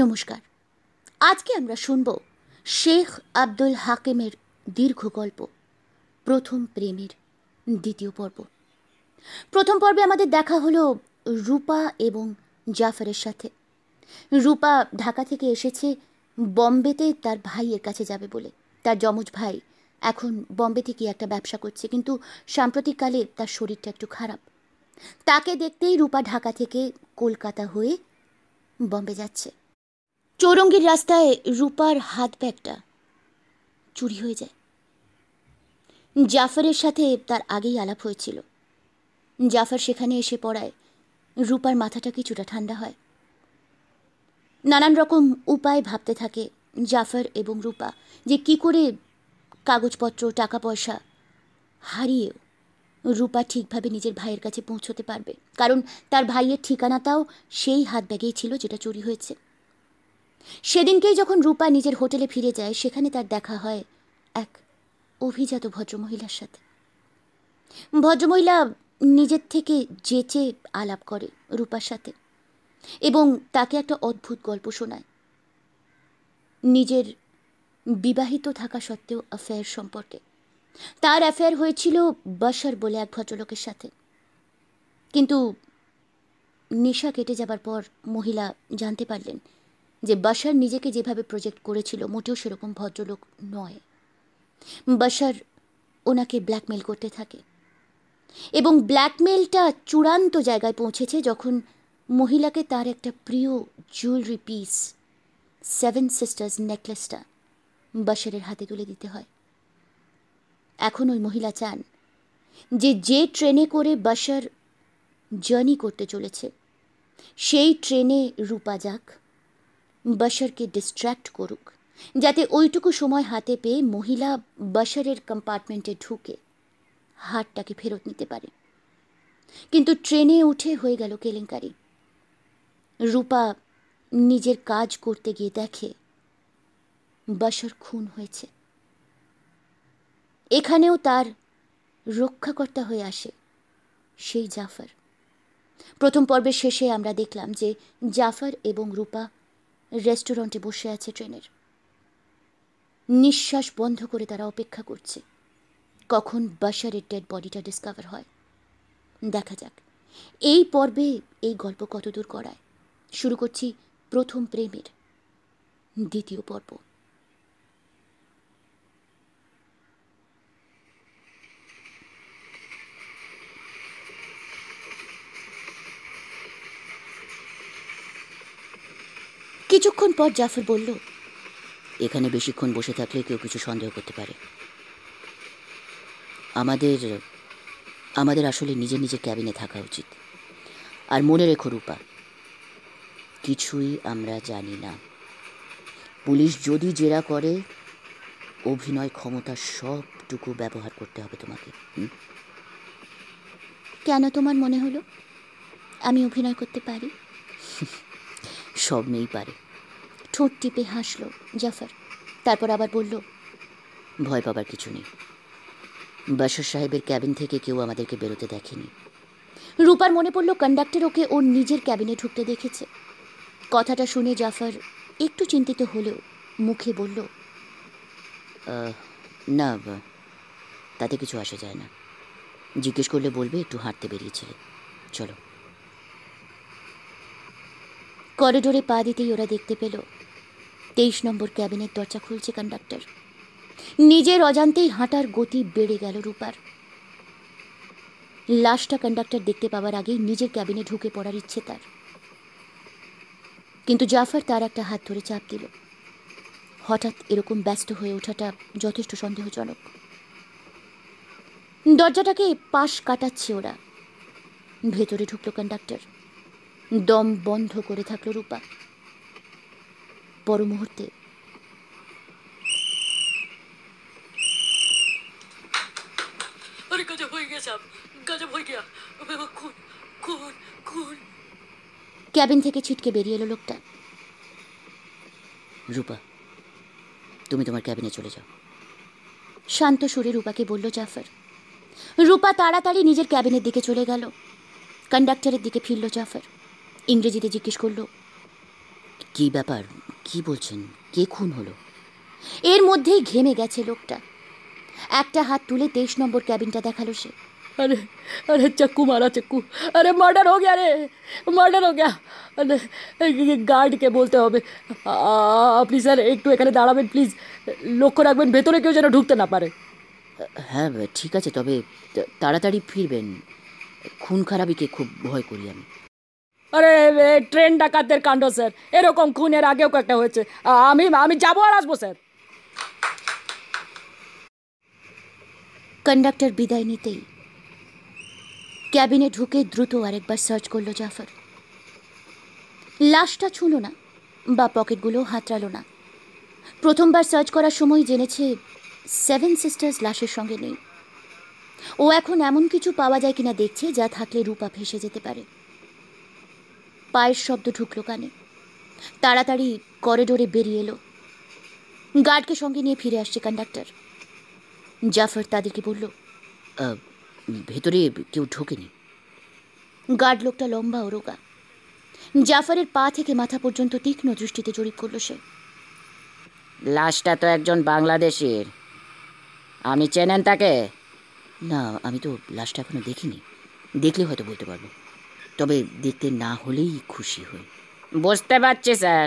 নমস্কার আজকে আমরা শুনব শেখ আব্দুল হাকিমের দীর্ঘ গল্প প্রথম প্রেমের দ্বিতীয় পর্ব প্রথম পর্বে আমাদের দেখা হলো রূপা এবং জাফরের সাথে রূপা ঢাকা থেকে এসেছে বম্বেতে তার ভাইয়ের কাছে যাবে বলে তার যমজ ভাই এখন বম্বে থেকে একটা ব্যবসা করছে কিন্তু সাম্প্রতিককালে তার শরীরটা একটু খারাপ তাকে দেখতেই রূপা ঢাকা থেকে কলকাতা হয়ে বম্বে যাচ্ছে চৌরঙ্গির রাস্তায় রূপার হাত ব্যাগটা চুরি হয়ে যায় জাফরের সাথে তার আগেই আলাপ হয়েছিল জাফর সেখানে এসে পড়ায় রূপার মাথাটা কিছুটা ঠান্ডা হয় নানান রকম উপায় ভাবতে থাকে জাফর এবং রূপা যে কি করে কাগজপত্র টাকা পয়সা হারিয়েও রূপা ঠিকভাবে নিজের ভাইয়ের কাছে পৌঁছতে পারবে কারণ তার ভাইয়ের ঠিকানাটাও সেই হাত ব্যাগেই ছিল যেটা চুরি হয়েছে সেদিনকেই যখন রূপা নিজের হোটেলে ফিরে যায় সেখানে তার দেখা হয় এক অভিজাত ভদ্রমহিলার সাথে ভদ্রমহিলা নিজের থেকে যেচে আলাপ করে রূপার সাথে এবং তাকে একটা অদ্ভুত গল্প শোনায় নিজের বিবাহিত থাকা সত্ত্বেও অ্যাফেয়ার সম্পর্কে তার অ্যাফেয়ার হয়েছিল বাসার বলে এক ভদ্রলোকের সাথে কিন্তু নেশা কেটে যাবার পর মহিলা জানতে পারলেন যে বাশার নিজেকে যেভাবে প্রজেক্ট করেছিল মোটেও সেরকম ভদ্রলোক নয় বাশার ওনাকে ব্ল্যাকমেল করতে থাকে এবং ব্ল্যাকমেলটা চূড়ান্ত জায়গায় পৌঁছেছে যখন মহিলাকে তার একটা প্রিয় জুয়েলারি পিস সেভেন সিস্টার্স নেকলেসটা বাশারের হাতে তুলে দিতে হয় এখন ওই মহিলা চান যে যে ট্রেনে করে বাশার জার্নি করতে চলেছে সেই ট্রেনে রূপা যাক বাসারকে ডিস্ট্র্যাক্ট করুক যাতে ওইটুকু সময় হাতে পেয়ে মহিলা বাসারের কম্পার্টমেন্টে ঢুকে হারটাকে ফেরত নিতে পারে কিন্তু ট্রেনে উঠে হয়ে গেল কেলেঙ্কারি রূপা নিজের কাজ করতে গিয়ে দেখে বাসর খুন হয়েছে এখানেও তার রক্ষাকর্তা হয়ে আসে সেই জাফর প্রথম পর্বের শেষে আমরা দেখলাম যে জাফর এবং রূপা রেস্টুরেন্টে বসে আছে ট্রেনের নিঃশ্বাস বন্ধ করে তারা অপেক্ষা করছে কখন বাসারের ডেড বডিটা ডিসকভার হয় দেখা যাক এই পর্বে এই গল্প কতদূর করায় শুরু করছি প্রথম প্রেমের দ্বিতীয় পর্ব কিছুক্ষণ পর জাফর বলল এখানে বেশিক্ষণ বসে থাকলে কেউ কিছু সন্দেহ করতে পারে আমাদের আমাদের আসলে নিজে নিজে ক্যাবিনে থাকা উচিত আর মনে রেখো রূপা কিছুই আমরা জানি না পুলিশ যদি জেরা করে অভিনয় ক্ষমতা সবটুকু ব্যবহার করতে হবে তোমাকে কেন তোমার মনে হলো আমি অভিনয় করতে পারি সব নেই পারে ঠোঁট টিপে হাসলো জাফর তারপর আবার বলল ভয় পাবার কিছু নেই বাসর সাহেবের ক্যাবিন থেকে কেউ আমাদেরকে বেরোতে দেখেনি রূপার মনে পড়ল কন্ডাক্টর ওকে ওর নিজের ক্যাবিনে ঢুকতে দেখেছে কথাটা শুনে জাফর একটু চিন্তিত হলেও মুখে বলল না তাতে কিছু আসা যায় না জিজ্ঞেস করলে বলবে একটু হাঁটতে বেরিয়েছিলে চলো করিডোরে পা দিতেই ওরা দেখতে পেল তেইশ নম্বর ক্যাবিনের দরজা খুলছে কন্ডাক্টর নিজের অজান্তেই হাঁটার গতি বেড়ে গেল রূপার লাশটা কন্ডাক্টর দেখতে পাওয়ার আগেই নিজের ক্যাবিনে ঢুকে পড়ার ইচ্ছে তার কিন্তু জাফর তার একটা হাত ধরে চাপ দিল হঠাৎ এরকম ব্যস্ত হয়ে ওঠাটা যথেষ্ট সন্দেহজনক দরজাটাকে পাশ কাটাচ্ছে ওরা ভেতরে ঢুকলো কন্ডাক্টর দম বন্ধ করে থাকলো রূপা পর মুহূর্তে ক্যাবিন থেকে ছিটকে বেরিয়ে এলো লোকটা রূপা তুমি তোমার ক্যাবিনে চলে যাও শান্ত সুরে রূপাকে বলল জাফর রূপা তাড়াতাড়ি নিজের ক্যাবিনের দিকে চলে গেল কন্ডাক্টরের দিকে ফিরল জাফর ইংরেজিতে জিজ্ঞেস করলো কি ব্যাপার কি বলছেন কে খুন হলো এর মধ্যেই ঘেমে গেছে লোকটা একটা হাত তুলে তেইশ নম্বর ক্যাবিনটা দেখালো সে আরে আরে चक्कू মারা चक्कू আরে মার্ডার हो गया अरे मर्डर हो गया अरे গার্ডকে বলতে হবে আপনি স্যার একটু এখানে দাঁড়াবেন প্লিজ লক্ষ্য রাখবেন ভেতরে কেউ যেন ঢুকতে না পারে হ্যাঁ ঠিক আছে তবে তাড়াতাড়ি ফিরবেন খুন খারাপিকে খুব ভয় করি আমি আরে ট্রেন ডাকাতের কাণ্ড স্যার এরকম খুনের আগেও কয়েকটা হয়েছে আমি আমি যাবো আর আসবো স্যার কন্ডাক্টর বিদায় নিতেই ক্যাবিনে ঢুকে দ্রুত আরেকবার সার্চ করলো জাফর লাশটা ছুঁল না বা পকেটগুলো হাতড়ালো না প্রথমবার সার্চ করার সময় জেনেছে সেভেন সিস্টার্স লাশের সঙ্গে নেই ও এখন এমন কিছু পাওয়া যায় কিনা দেখছে যা থাকলে রূপা ভেসে যেতে পারে পায়ের শব্দ ঢুকলো কানে তাড়াতাড়ি করিডোরে বেরিয়ে এলো গার্ডকে সঙ্গে নিয়ে ফিরে আসছে কন্ডাক্টর জাফর তাদেরকে বলল ভেতরে কেউ ঢোকেনি গার্ড লোকটা লম্বা ও রোগা জাফরের পা থেকে মাথা পর্যন্ত তীক্ষ্ণ দৃষ্টিতে জরিপ করল সে লাশটা তো একজন বাংলাদেশের আপনি চেনেন তাকে না আমি তো লাশটা এখনো দেখিনি দেখলে হয়তো বলতে পারবো তবে দেখতে না হলেই খুশি হই বুঝতে পারছি স্যার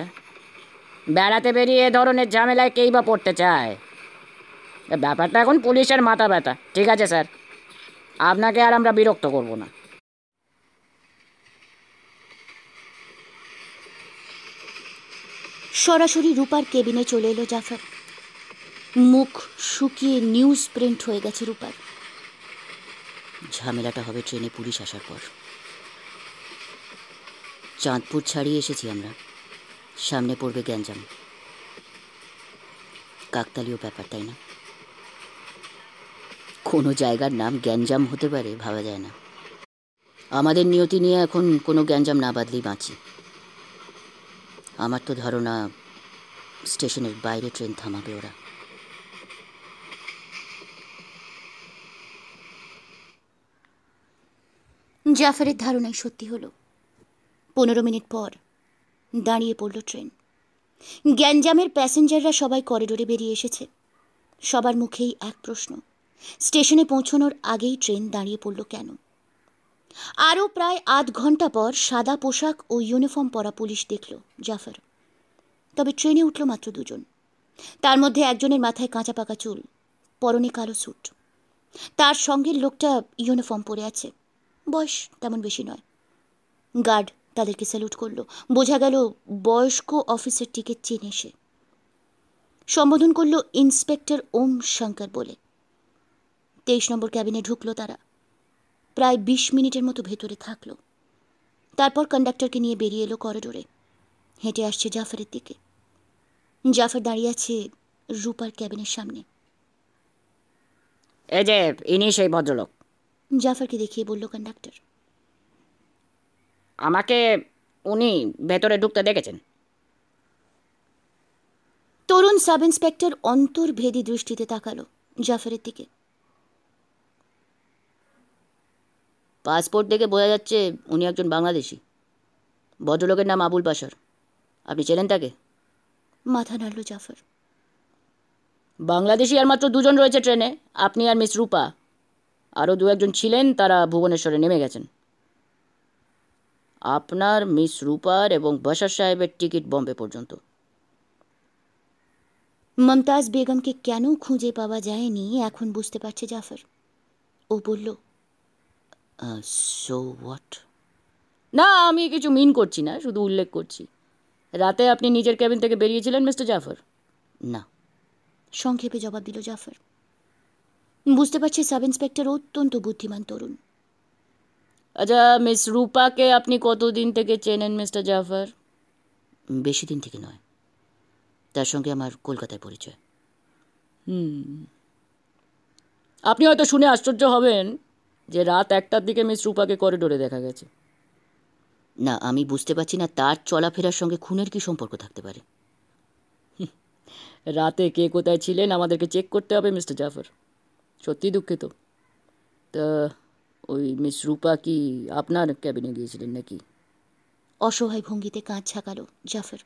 বেড়াতে বেরিয়ে এ ধরনের ঝামেলায় কেই বা পড়তে চায় ব্যাপারটা এখন পুলিশের মাথা ব্যথা ঠিক আছে স্যার আপনাকে আর আমরা বিরক্ত করব না সরাসরি রূপার কেবিনে চলে এলো জাফর মুখ শুকিয়ে নিউজ প্রিন্ট হয়ে গেছে রূপার ঝামেলাটা হবে ট্রেনে পুলিশ আসার পর চাঁদপুর ছাড়িয়ে এসেছি আমরা সামনে পড়বে গ্যাঞ্জাম কাকতালীয় ব্যাপার তাই না কোনো জায়গার নাম গ্যাঞ্জাম হতে পারে ভাবা যায় না আমাদের নিয়তি নিয়ে এখন কোনো গ্যাঞ্জাম না বাদলেই বাঁচি আমার তো ধারণা স্টেশনের বাইরে ট্রেন থামাবে ওরা জাফরের ধারণাই সত্যি হলো পনেরো মিনিট পর দাঁড়িয়ে পড়ল ট্রেন গ্যাঞ্জামের প্যাসেঞ্জাররা সবাই করিডোরে বেরিয়ে এসেছে সবার মুখেই এক প্রশ্ন স্টেশনে পৌঁছনোর আগেই ট্রেন দাঁড়িয়ে পড়ল কেন আরও প্রায় আধ ঘন্টা পর সাদা পোশাক ও ইউনিফর্ম পরা পুলিশ দেখল জাফর তবে ট্রেনে উঠল মাত্র দুজন তার মধ্যে একজনের মাথায় কাঁচা পাকা চুল পরনে কালো স্যুট তার সঙ্গে লোকটা ইউনিফর্ম পরে আছে বয়স তেমন বেশি নয় গার্ড তাদেরকে স্যালুট করল বোঝা গেল বয়স্ক অফিসারটিকে চেনে সে সম্বোধন করল ইন্সপেক্টর ওম শঙ্কর বলে তেইশ নম্বর ক্যাবিনে ঢুকলো তারা প্রায় বিশ মিনিটের মতো ভেতরে থাকলো তারপর কন্ডাক্টরকে নিয়ে বেরিয়ে এলো করিডোরে হেঁটে আসছে জাফরের দিকে জাফর দাঁড়িয়ে আছে রূপার ক্যাবিনের সামনে এ যে ইনি সেই ভদ্রলোক জাফরকে দেখিয়ে বলল কন্ডাক্টর আমাকে উনি ভেতরে ঢুকতে দেখেছেন তরুণ সাব ইন্সপেক্টর অন্তর্ভেদী দৃষ্টিতে তাকালো জাফরের দিকে পাসপোর্ট দেখে বোঝা যাচ্ছে উনি একজন বাংলাদেশি ভদ্রলোকের নাম আবুল বাসার আপনি চেনেন তাকে মাথা নাড়ল জাফর বাংলাদেশি আর মাত্র দুজন রয়েছে ট্রেনে আপনি আর মিস রূপা আরও দু একজন ছিলেন তারা ভুবনেশ্বরে নেমে গেছেন আপনার মিস রূপার এবং বাসার সাহেবের টিকিট বম্বে পর্যন্ত মমতাজ বেগমকে কেন খুঁজে পাওয়া যায়নি এখন বুঝতে পারছে জাফর ও বলল সো হোয়াট না আমি কিছু মিন করছি না শুধু উল্লেখ করছি রাতে আপনি নিজের ক্যাবিন থেকে বেরিয়েছিলেন মিস্টার জাফর না সংক্ষেপে জবাব দিল জাফর বুঝতে পারছে সাব ইন্সপেক্টর অত্যন্ত বুদ্ধিমান তরুণ আচ্ছা মিস রূপাকে আপনি কতদিন থেকে চেনেন মিস্টার জাফর বেশি দিন থেকে নয় তার সঙ্গে আমার কলকাতায় পরিচয় হুম আপনি হয়তো শুনে আশ্চর্য হবেন যে রাত একটার দিকে মিস রূপাকে করিডোরে দেখা গেছে না আমি বুঝতে পারছি না তার চলাফেরার সঙ্গে খুনের কি সম্পর্ক থাকতে পারে রাতে কে কোথায় ছিলেন আমাদেরকে চেক করতে হবে মিস্টার জাফর সত্যি দুঃখিত তা ওই মিস রূপা কি আপনার ক্যাবিনে গিয়েছিলেন নাকি অসহায় ভঙ্গিতে কাঁচ ছাকালো জাফর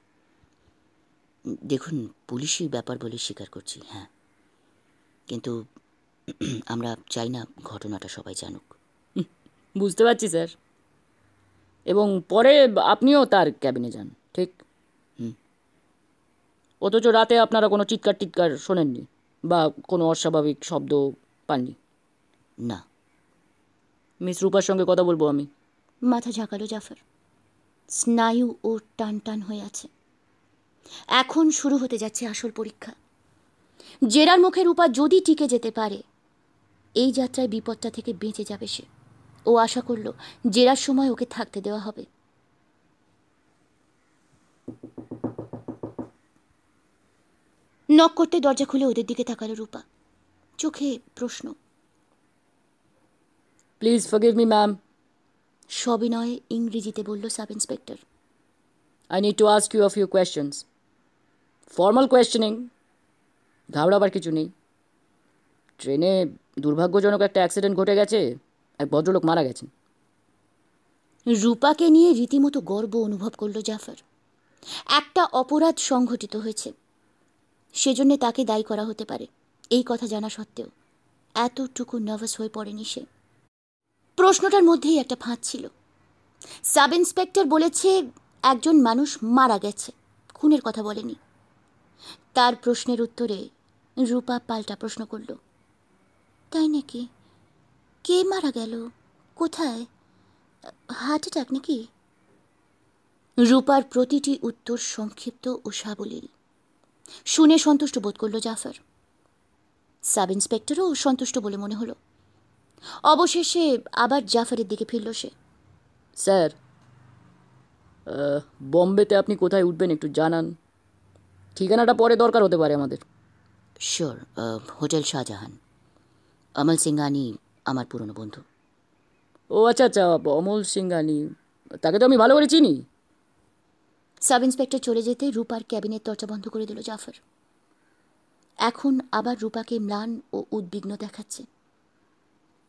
দেখুন পুলিশই ব্যাপার বলে স্বীকার করছি হ্যাঁ কিন্তু আমরা চাই না ঘটনাটা সবাই জানুক বুঝতে পারছি স্যার এবং পরে আপনিও তার ক্যাবিনে যান ঠিক হুম অথচ রাতে আপনারা কোনো চিৎকার টিৎকার শোনেননি বা কোনো অস্বাভাবিক শব্দ পাননি না মিস রূপার সঙ্গে কথা বলবো আমি মাথা ঝাঁকালো জাফর স্নায়ু ও টান টান হয়ে আছে এখন শুরু হতে যাচ্ছে আসল পরীক্ষা জেরার মুখে রূপা যদি টিকে যেতে পারে এই যাত্রায় বিপদটা থেকে বেঁচে যাবে সে ও আশা করল জেরার সময় ওকে থাকতে দেওয়া হবে নক করতে দরজা খুলে ওদের দিকে তাকালো রূপা চোখে প্রশ্ন প্লিজ ফরগিভ মি ম্যাম সবিনয়ে ইংরেজিতে বলল sub inspector I need to ask you of you questions formal questioning ঘাবড়াবার কিছু নেই ট্রেনে দুর্ভাগ্যজনক একটা অ্যাক্সিডেন্ট ঘটে গেছে এক ভদ্রলোক মারা গেছেন রূপাকে নিয়ে রীতিমতো গর্ব অনুভব করল জাফর একটা অপরাধ সংঘটিত হয়েছে সেজন্য তাকে দায়ী করা হতে পারে এই কথা জানা সত্ত্বেও এতটুকু নার্ভাস হয়ে পড়েনি সে প্রশ্নটার মধ্যেই একটা ফাঁদ ছিল সাব ইন্সপেক্টর বলেছে একজন মানুষ মারা গেছে খুনের কথা বলেনি তার প্রশ্নের উত্তরে রূপা পাল্টা প্রশ্ন করল তাই নাকি কে মারা গেল কোথায় হার্ট অ্যাটাক নাকি রূপার প্রতিটি উত্তর সংক্ষিপ্ত ও সাবলীল শুনে সন্তুষ্ট বোধ করল জাফর সাব ইন্সপেক্টরও সন্তুষ্ট বলে মনে হলো অবশেষে আবার জাফরের দিকে ফিরল সে স্যার বম্বেতে আপনি কোথায় উঠবেন একটু জানান ঠিকানাটা পরে দরকার হতে পারে আমাদের শিওর হোটেল শাহজাহান অমল সিংহানি আমার পুরনো বন্ধু ও আচ্ছা আচ্ছা অমল সিংহানি তাকে তো আমি ভালো করে চিনি সাব ইন্সপেক্টর চলে যেতে রূপার ক্যাবিনের দরজা বন্ধ করে দিল জাফর এখন আবার রূপাকে ম্লান ও উদ্বিগ্ন দেখাচ্ছে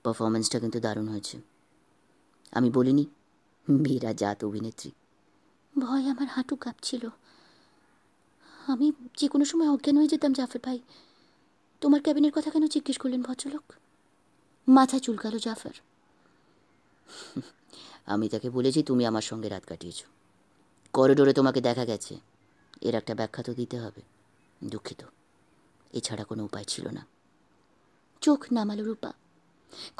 পারফরমেন্সটা কিন্তু দারুণ হয়েছে আমি বলিনি মেয়েরা জাত অভিনেত্রী ভয় আমার হাঁটু কাঁপছিল আমি যে কোনো সময় অজ্ঞান হয়ে যেতাম জাফর ভাই তোমার ক্যাবিনের কথা কেন জিজ্ঞেস করলেন ভদ্রলোক মাথা চুলকালো জাফর আমি তাকে বলেছি তুমি আমার সঙ্গে রাত কাটিয়েছ করিডোরে তোমাকে দেখা গেছে এর একটা ব্যাখ্যা তো দিতে হবে দুঃখিত এছাড়া কোনো উপায় ছিল না চোখ নামালো রূপা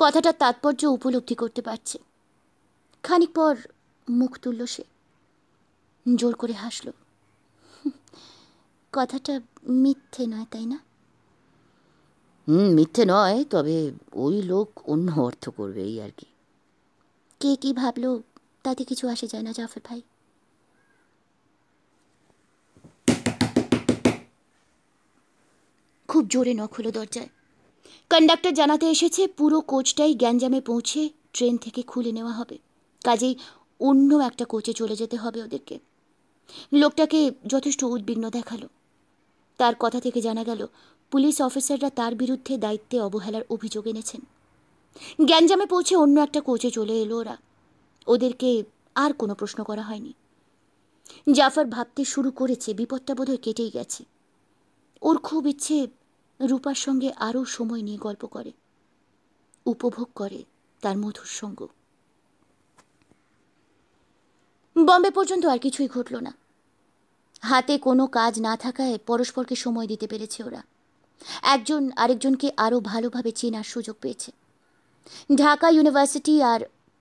কথাটার তাৎপর্য উপলব্ধি করতে পারছে খানিক পর মুখ তুলল সে জোর করে হাসল কথাটা মিথ্যে নয় তাই না হুম মিথ্যে নয় তবে ওই লোক অন্য অর্থ করবে এই আর কি কে কি ভাবলো তাতে কিছু আসে যায় না জাফর ভাই খুব জোরে নখ হলো দরজায় কন্ডাক্টর জানাতে এসেছে পুরো কোচটাই গ্যাঞ্জামে পৌঁছে ট্রেন থেকে খুলে নেওয়া হবে কাজেই অন্য একটা কোচে চলে যেতে হবে ওদেরকে লোকটাকে যথেষ্ট উদ্বিগ্ন দেখালো তার কথা থেকে জানা গেল পুলিশ অফিসাররা তার বিরুদ্ধে দায়িত্বে অবহেলার অভিযোগ এনেছেন গ্যাঞ্জামে পৌঁছে অন্য একটা কোচে চলে এলো ওরা ওদেরকে আর কোনো প্রশ্ন করা হয়নি জাফর ভাবতে শুরু করেছে বিপদটা বোধহয় কেটেই গেছে ওর খুব ইচ্ছে রূপার সঙ্গে আরও সময় নিয়ে গল্প করে উপভোগ করে তার মধুর সঙ্গ বম্বে পর্যন্ত আর কিছুই ঘটল না হাতে কোনো কাজ না থাকায় পরস্পরকে সময় দিতে পেরেছে ওরা একজন আরেকজনকে আরও ভালোভাবে চেনার সুযোগ পেয়েছে ঢাকা ইউনিভার্সিটি আর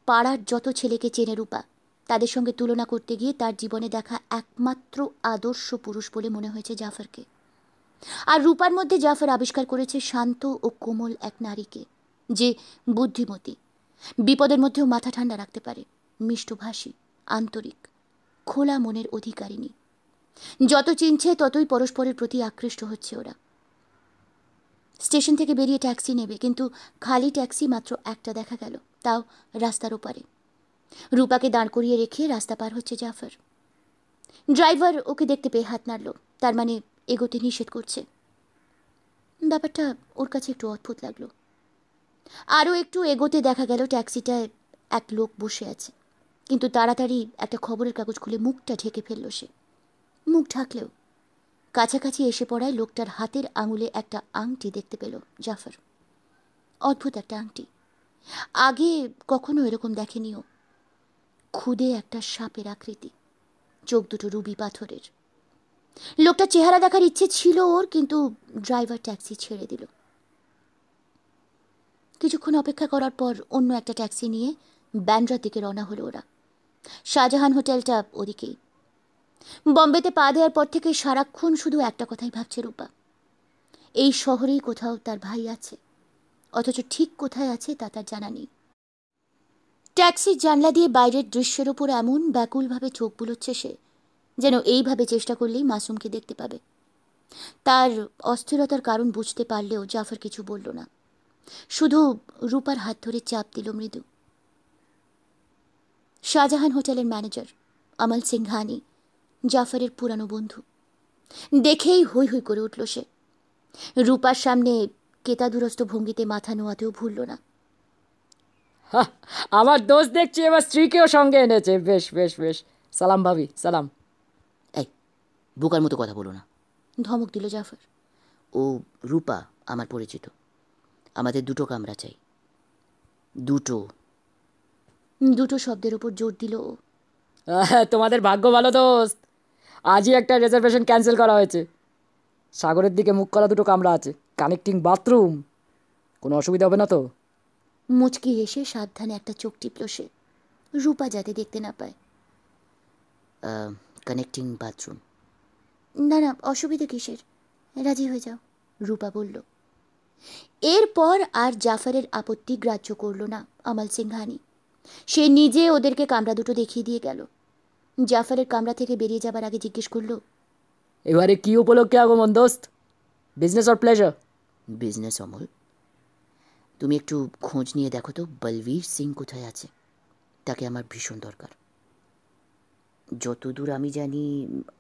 পাড়ার যত ছেলেকে চেনে রূপা তাদের সঙ্গে তুলনা করতে গিয়ে তার জীবনে দেখা একমাত্র আদর্শ পুরুষ বলে মনে হয়েছে জাফরকে আর রূপার মধ্যে জাফর আবিষ্কার করেছে শান্ত ও কোমল এক নারীকে যে বুদ্ধিমতী বিপদের মধ্যেও মাথা ঠান্ডা রাখতে পারে মিষ্টভাষী আন্তরিক খোলা মনের অধিকারিণী যত চিনছে ততই পরস্পরের প্রতি আকৃষ্ট হচ্ছে ওরা স্টেশন থেকে বেরিয়ে ট্যাক্সি নেবে কিন্তু খালি ট্যাক্সি মাত্র একটা দেখা গেল তাও রাস্তার ওপারে রূপাকে দাঁড় করিয়ে রেখে রাস্তা পার হচ্ছে জাফর ড্রাইভার ওকে দেখতে পেয়ে হাত নাড়ল তার মানে এগোতে নিষেধ করছে ব্যাপারটা ওর কাছে একটু অদ্ভুত লাগলো আরও একটু এগোতে দেখা গেল ট্যাক্সিটায় এক লোক বসে আছে কিন্তু তাড়াতাড়ি একটা খবরের কাগজ খুলে মুখটা ঢেকে ফেললো সে মুখ ঢাকলেও কাছাকাছি এসে পড়ায় লোকটার হাতের আঙুলে একটা আংটি দেখতে পেল জাফর অদ্ভুত একটা আংটি আগে কখনো এরকম দেখেনিও খুদে একটা সাপের আকৃতি চোখ দুটো রুবি পাথরের লোকটা চেহারা দেখার ইচ্ছে ছিল ওর কিন্তু ড্রাইভার ট্যাক্সি ছেড়ে দিল কিছুক্ষণ অপেক্ষা করার পর অন্য একটা ট্যাক্সি নিয়ে ব্যান্ড্রার দিকে রওনা হলো ওরা শাহজাহান হোটেলটা ওদিকেই বম্বেতে পা দেওয়ার পর থেকে সারাক্ষণ শুধু একটা কথাই ভাবছে রূপা এই শহরেই কোথাও তার ভাই আছে অথচ ঠিক কোথায় আছে তা তার জানা নেই ট্যাক্সির জানলা দিয়ে বাইরের দৃশ্যের ওপর এমন ব্যাকুলভাবে চোখ বুলোচ্ছে সে যেন এইভাবে চেষ্টা করলেই মাসুমকে দেখতে পাবে তার অস্থিরতার কারণ বুঝতে পারলেও জাফর কিছু বলল না শুধু রূপার হাত ধরে চাপ দিল মৃদু শাহজাহান হোটেলের ম্যানেজার আমল সিংহানি জাফরের পুরানো বন্ধু দেখেই হৈ হৈ করে উঠল সে রূপার সামনে কেতাদুরস্ত ভঙ্গিতে মাথা নোয়াতেও ভুলল না আমার দোষ দেখছি এবার স্ত্রীকেও সঙ্গে এনেছে বেশ বেশ বেশ সালাম ভাবি সালাম বোকার মতো কথা বলো না ধমক দিল জাফর ও রূপা আমার পরিচিত আমাদের দুটো কামরা চাই দুটো দুটো শব্দের ওপর জোর দিল তোমাদের ভাগ্য ভালো দোস্ত আজই একটা রিজার্ভেশন ক্যান্সেল করা হয়েছে সাগরের দিকে মুখ করা দুটো কামরা আছে কানেক্টিং বাথরুম কোনো অসুবিধা হবে না তো মুচকি হেসে সাবধানে একটা চোখ টিপল সে রূপা যাতে দেখতে না পায় কানেক্টিং বাথরুম না না অসুবিধা কিসের রাজি হয়ে যাও রূপা বলল এরপর আর জাফারের আপত্তি গ্রাহ্য করল না আমাল সিংহানি সে নিজে ওদেরকে কামরা দুটো দেখিয়ে দিয়ে গেল জাফারের কামরা থেকে বেরিয়ে যাবার আগে জিজ্ঞেস করল এবারে কি উপলক্ষে আগমন দোস্ত business or pleasure business Amal তুমি একটু খোঁজ নিয়ে দেখো তো বলবীর সিং কোথায় আছে তাকে আমার ভীষণ দরকার যতদূর আমি জানি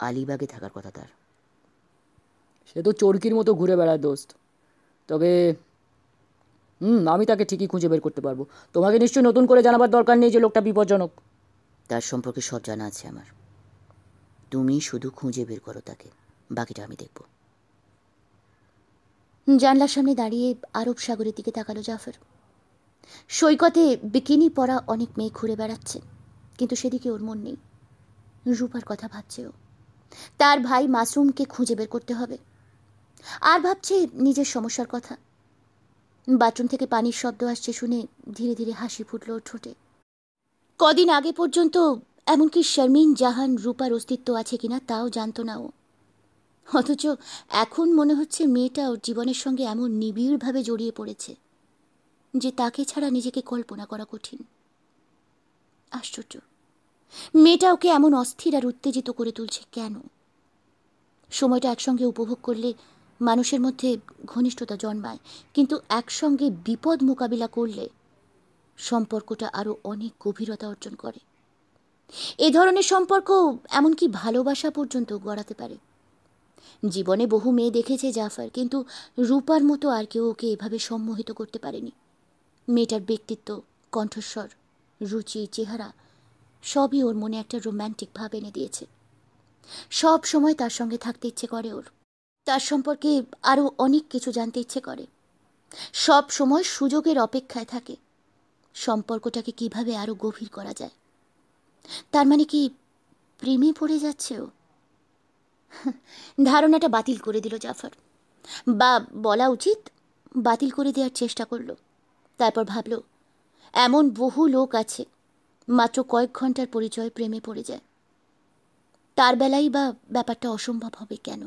আলিবাগে থাকার কথা তার সে তো চরকির মতো ঘুরে বেড়ায় দোস্ত তবে হুম আমি তাকে ঠিকই খুঁজে বের করতে পারবো তোমাকে নিশ্চয়ই নতুন করে জানাবার দরকার নেই যে লোকটা বিপজ্জনক তার সম্পর্কে সব জানা আছে আমার তুমি শুধু খুঁজে বের করো তাকে বাকিটা আমি দেখব জানলার সামনে দাঁড়িয়ে আরব সাগরের দিকে তাকালো জাফর সৈকতে বিকিনি পরা অনেক মেয়ে ঘুরে বেড়াচ্ছে কিন্তু সেদিকে ওর মন নেই রূপার কথা ভাবছে ও তার ভাই মাসুমকে খুঁজে বের করতে হবে আর ভাবছে নিজের সমস্যার কথা বাথরুম থেকে পানির শব্দ আসছে শুনে ধীরে ধীরে হাসি ফুটল ঠোঁটে কদিন আগে পর্যন্ত এমনকি শারমিন জাহান রূপার অস্তিত্ব আছে কিনা তাও জানত না ও অথচ এখন মনে হচ্ছে মেয়েটা ওর জীবনের সঙ্গে এমন নিবিড়ভাবে জড়িয়ে পড়েছে যে তাকে ছাড়া নিজেকে কল্পনা করা কঠিন আশ্চর্য মেয়েটা ওকে এমন অস্থির আর উত্তেজিত করে তুলছে কেন সময়টা একসঙ্গে উপভোগ করলে মানুষের মধ্যে ঘনিষ্ঠতা জন্মায় কিন্তু একসঙ্গে বিপদ মোকাবিলা করলে সম্পর্কটা আরও অনেক গভীরতা অর্জন করে এ ধরনের সম্পর্ক এমনকি ভালোবাসা পর্যন্ত গড়াতে পারে জীবনে বহু মেয়ে দেখেছে জাফর কিন্তু রূপার মতো আর কেউ ওকে এভাবে সম্মোহিত করতে পারেনি মেয়েটার ব্যক্তিত্ব কণ্ঠস্বর রুচি চেহারা সবই ওর মনে একটা রোম্যান্টিক ভাব এনে দিয়েছে সব সময় তার সঙ্গে থাকতে ইচ্ছে করে ওর তার সম্পর্কে আরও অনেক কিছু জানতে ইচ্ছে করে সব সময় সুযোগের অপেক্ষায় থাকে সম্পর্কটাকে কিভাবে আরও গভীর করা যায় তার মানে কি প্রেমে পড়ে যাচ্ছে ও ধারণাটা বাতিল করে দিল জাফর বা বলা উচিত বাতিল করে দেওয়ার চেষ্টা করল তারপর ভাবল এমন বহু লোক আছে মাত্র কয়েক ঘন্টার পরিচয় প্রেমে পড়ে যায় তার বেলাই বা ব্যাপারটা অসম্ভব হবে কেন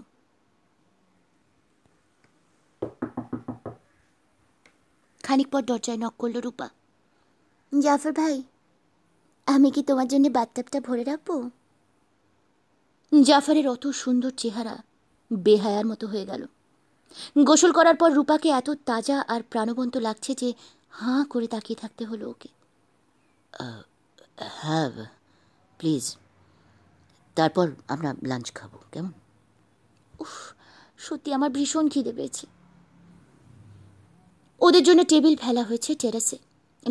খানিক পর দরজায় নক করল রূপা জাফর ভাই আমি কি তোমার জন্য বাথটাবটা ভরে রাখবো জাফরের অত সুন্দর চেহারা বেহায়ার মতো হয়ে গেল গোসল করার পর রূপাকে এত তাজা আর প্রাণবন্ত লাগছে যে হাঁ করে তাকিয়ে থাকতে হলো ওকে হ্যাভ প্লিজ তারপর আমরা লাঞ্চ খাবো কেমন উফ সত্যি আমার ভীষণ খিদে পেয়েছে ওদের জন্য টেবিল ফেলা হয়েছে টেরাসে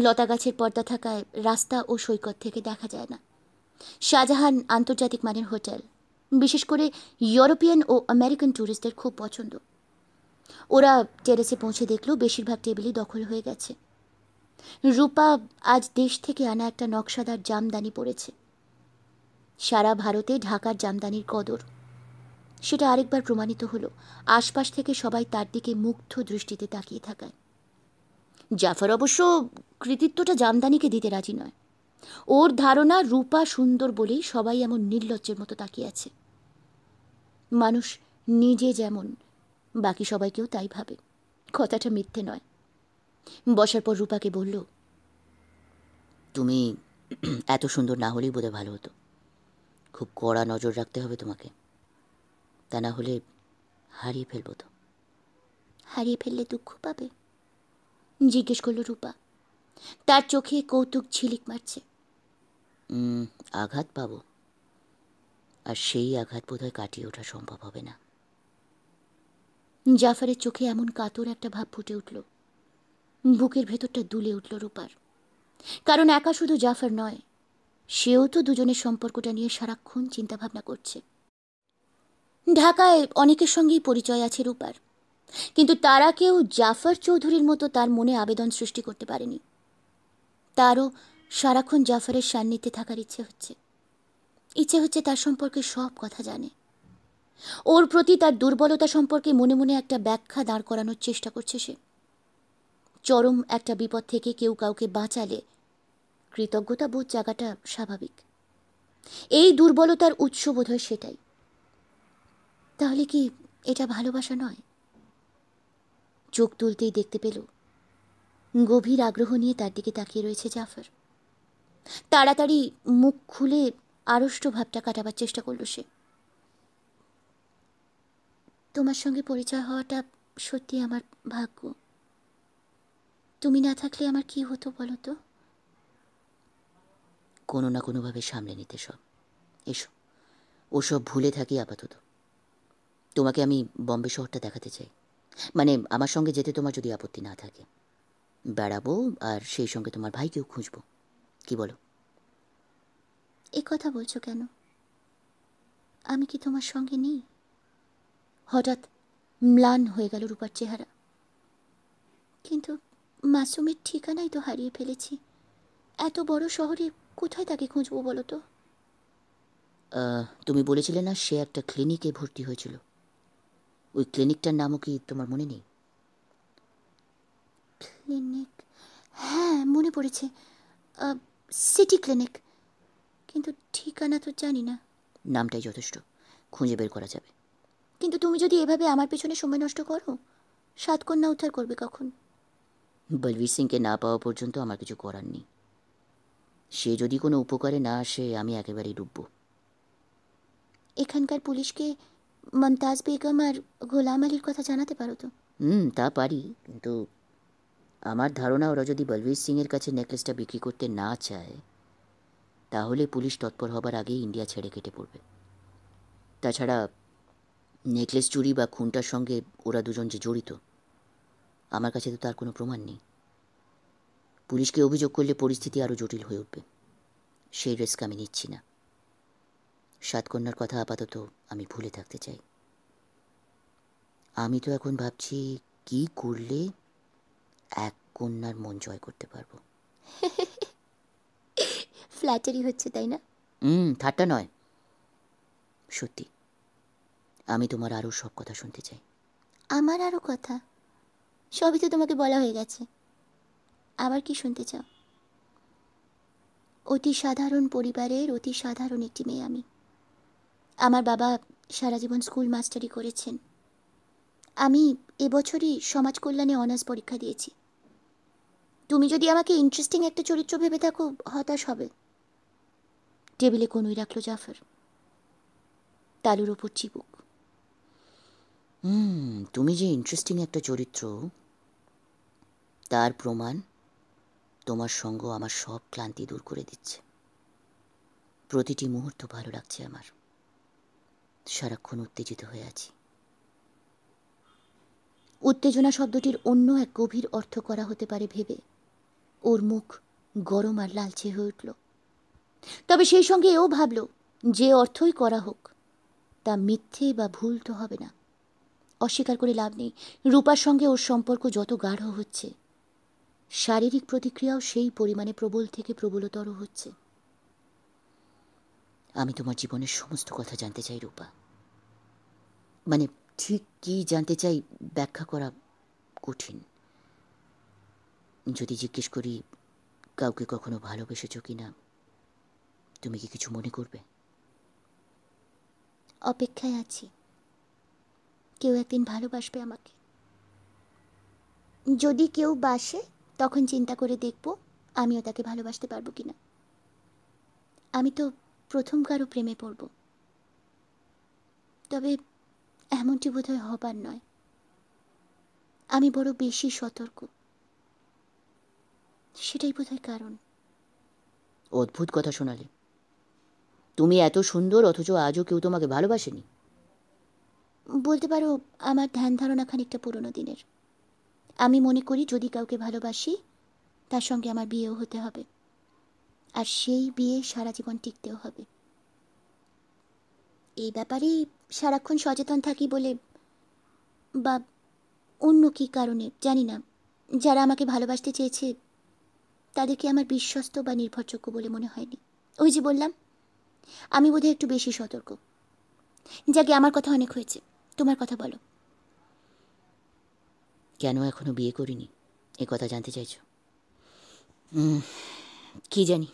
লতা গাছের পর্দা থাকায় রাস্তা ও সৈকত থেকে দেখা যায় না শাহজাহান আন্তর্জাতিক মানের হোটেল বিশেষ করে ইউরোপিয়ান ও আমেরিকান ট্যুরিস্টদের খুব পছন্দ ওরা টেরেসে পৌঁছে দেখল বেশিরভাগ টেবিলই দখল হয়ে গেছে রূপা আজ দেশ থেকে আনা একটা নকশাদার জামদানি পড়েছে সারা ভারতে ঢাকার জামদানির কদর সেটা আরেকবার প্রমাণিত হলো আশপাশ থেকে সবাই তার দিকে মুগ্ধ দৃষ্টিতে তাকিয়ে থাকায় জাফর অবশ্য কৃতিত্বটা জামদানিকে দিতে রাজি নয় ওর ধারণা রূপা সুন্দর বলেই সবাই এমন নির্লজ্জের মতো তাকিয়ে আছে মানুষ নিজে যেমন বাকি সবাইকেও তাই ভাবে কথাটা মিথ্যে নয় বসার পর রূপাকে বলল তুমি এত সুন্দর না হলেই বোধহয় ভালো হতো খুব কড়া নজর রাখতে হবে তোমাকে তা না হলে হারিয়ে ফেলবো তো হারিয়ে ফেললে দুঃখ পাবে জিজ্ঞেস করলো রূপা তার চোখে কৌতুক ঝিলিক মারছে আঘাত পাবো আর সেই আঘাত বোধহয় কাটিয়ে ওঠা সম্ভব হবে না জাফারের চোখে এমন কাতর একটা ভাব ফুটে উঠল বুকের ভেতরটা দুলে উঠল রূপার কারণ একা শুধু জাফার নয় সেও তো দুজনের সম্পর্কটা নিয়ে সারাক্ষণ চিন্তাভাবনা করছে ঢাকায় অনেকের সঙ্গেই পরিচয় আছে রূপার কিন্তু তারা কেউ জাফর চৌধুরীর মতো তার মনে আবেদন সৃষ্টি করতে পারেনি তারও সারাক্ষণ জাফরের সান্নিধ্যে থাকার ইচ্ছে হচ্ছে ইচ্ছে হচ্ছে তার সম্পর্কে সব কথা জানে ওর প্রতি তার দুর্বলতা সম্পর্কে মনে মনে একটা ব্যাখ্যা দাঁড় করানোর চেষ্টা করছে সে চরম একটা বিপদ থেকে কেউ কাউকে বাঁচালে কৃতজ্ঞতা বোধ জায়গাটা স্বাভাবিক এই দুর্বলতার উৎস হয় সেটাই তাহলে কি এটা ভালোবাসা নয় চোখ তুলতেই দেখতে পেল গভীর আগ্রহ নিয়ে তার দিকে তাকিয়ে রয়েছে জাফর তাড়াতাড়ি মুখ খুলে আড়ষ্ট ভাবটা কাটাবার চেষ্টা করল সে তোমার সঙ্গে পরিচয় হওয়াটা সত্যি আমার ভাগ্য তুমি না থাকলে আমার কি হতো বলো তো কোনো না কোনোভাবে সামলে নিতে সব এসো ওসব ভুলে থাকি আপাতত তোমাকে আমি বম্বে শহরটা দেখাতে চাই মানে আমার সঙ্গে যেতে তোমার যদি আপত্তি না থাকে বেড়াবো আর সেই সঙ্গে তোমার ভাইকেও খুঁজবো কি বলো এ কথা বলছো কেন আমি কি তোমার সঙ্গে নেই হঠাৎ ম্লান হয়ে গেল রূপার চেহারা কিন্তু মাসুমের ঠিকানাই তো হারিয়ে ফেলেছি এত বড় শহরে কোথায় তাকে খুঁজবো বলো তো তুমি বলেছিলে না সে একটা ক্লিনিকে ভর্তি হয়েছিল ওই ক্লিনিকটার নামও কি তোমার মনে নেই ক্লিনিক হ্যাঁ মনে পড়েছে সিটি ক্লিনিক কিন্তু ঠিকানা তো জানি না নামটাই যথেষ্ট খুঁজে বের করা যাবে কিন্তু তুমি যদি এভাবে আমার পেছনে সময় নষ্ট করো কন্যা উদ্ধার করবে কখন বলবীর সিংকে না পাওয়া পর্যন্ত আমার কিছু করার নেই সে যদি কোনো উপকারে না আসে আমি একেবারেই ডুববো এখানকার পুলিশকে মমতাজ বেগম আর গোলাম আলীর কথা জানাতে পারো তো হুম তা পারি কিন্তু আমার ধারণা ওরা যদি বলবীর সিংয়ের কাছে নেকলেসটা বিক্রি করতে না চায় তাহলে পুলিশ তৎপর হবার আগেই ইন্ডিয়া ছেড়ে কেটে পড়বে তাছাড়া নেকলেস চুরি বা খুনটার সঙ্গে ওরা দুজন যে জড়িত আমার কাছে তো তার কোনো প্রমাণ নেই পুলিশকে অভিযোগ করলে পরিস্থিতি আরও জটিল হয়ে উঠবে সেই রেস্ক আমি নিচ্ছি না সাতকন্যার কথা আপাতত আমি ভুলে থাকতে চাই আমি তো এখন ভাবছি কি করলে এক কন্যার মন জয় করতে পারবো ফ্ল্যাটারি হচ্ছে তাই না হুম ঠাট্টা নয় সত্যি আমি তোমার আরও সব কথা শুনতে চাই আমার আরও কথা সবই তো তোমাকে বলা হয়ে গেছে আবার কি শুনতে চাও অতি সাধারণ পরিবারের অতি সাধারণ একটি মেয়ে আমি আমার বাবা সারা জীবন স্কুল মাস্টারি করেছেন আমি এবছরই সমাজ কল্যাণে অনার্স পরীক্ষা দিয়েছি তুমি যদি আমাকে ইন্টারেস্টিং একটা চরিত্র ভেবে থাকো হতাশ হবে টেবিলে কনুই রাখলো জাফর তালুর ওপর চিবুক হুম তুমি যে ইন্টারেস্টিং একটা চরিত্র তার প্রমাণ তোমার সঙ্গ আমার সব ক্লান্তি দূর করে দিচ্ছে প্রতিটি মুহূর্ত ভালো লাগছে আমার সারাক্ষণ উত্তেজিত হয়ে আছি উত্তেজনা শব্দটির অন্য এক গভীর অর্থ করা হতে পারে ভেবে ওর মুখ গরম আর লালচে হয়ে উঠল তবে সেই সঙ্গে এও ভাবল যে অর্থই করা হোক তা মিথ্যে বা ভুল তো হবে না অস্বীকার করে লাভ নেই রূপার সঙ্গে ওর সম্পর্ক যত গাঢ় হচ্ছে শারীরিক প্রতিক্রিয়াও সেই পরিমাণে প্রবল থেকে প্রবলতর হচ্ছে আমি তোমার জীবনের সমস্ত কথা জানতে চাই রূপা মানে ঠিক কি জানতে চাই ব্যাখ্যা করা কঠিন যদি জিজ্ঞেস করি কাউকে কখনো ভালোবেসেছ কি না তুমি কি কিছু মনে করবে অপেক্ষায় আছি কেউ একদিন ভালোবাসবে আমাকে যদি কেউ বাসে তখন চিন্তা করে দেখব আমিও তাকে ভালোবাসতে পারবো কিনা আমি তো প্রথম কারো প্রেমে পড়ব তবে এমনটি বোধ হয় হবার নয় আমি বড় বেশি সতর্ক সেটাই বোধহয় কারণ অদ্ভুত কথা শোনালে তুমি এত সুন্দর অথচ আজও কেউ তোমাকে ভালোবাসেনি বলতে পারো আমার ধ্যান ধারণা খানিকটা পুরনো দিনের আমি মনে করি যদি কাউকে ভালোবাসি তার সঙ্গে আমার বিয়েও হতে হবে আর সেই বিয়ে সারা জীবন টিকতেও হবে এই ব্যাপারে সারাক্ষণ সচেতন থাকি বলে বা অন্য কি কারণে জানি না যারা আমাকে ভালোবাসতে চেয়েছে তাদেরকে আমার বিশ্বস্ত বা নির্ভরযোগ্য বলে মনে হয়নি ওই যে বললাম আমি বোধহয় একটু বেশি সতর্ক যাকে আমার কথা অনেক হয়েছে তোমার কথা বলো কেন এখনো বিয়ে করিনি এ কথা জানতে চাইছো কি জানি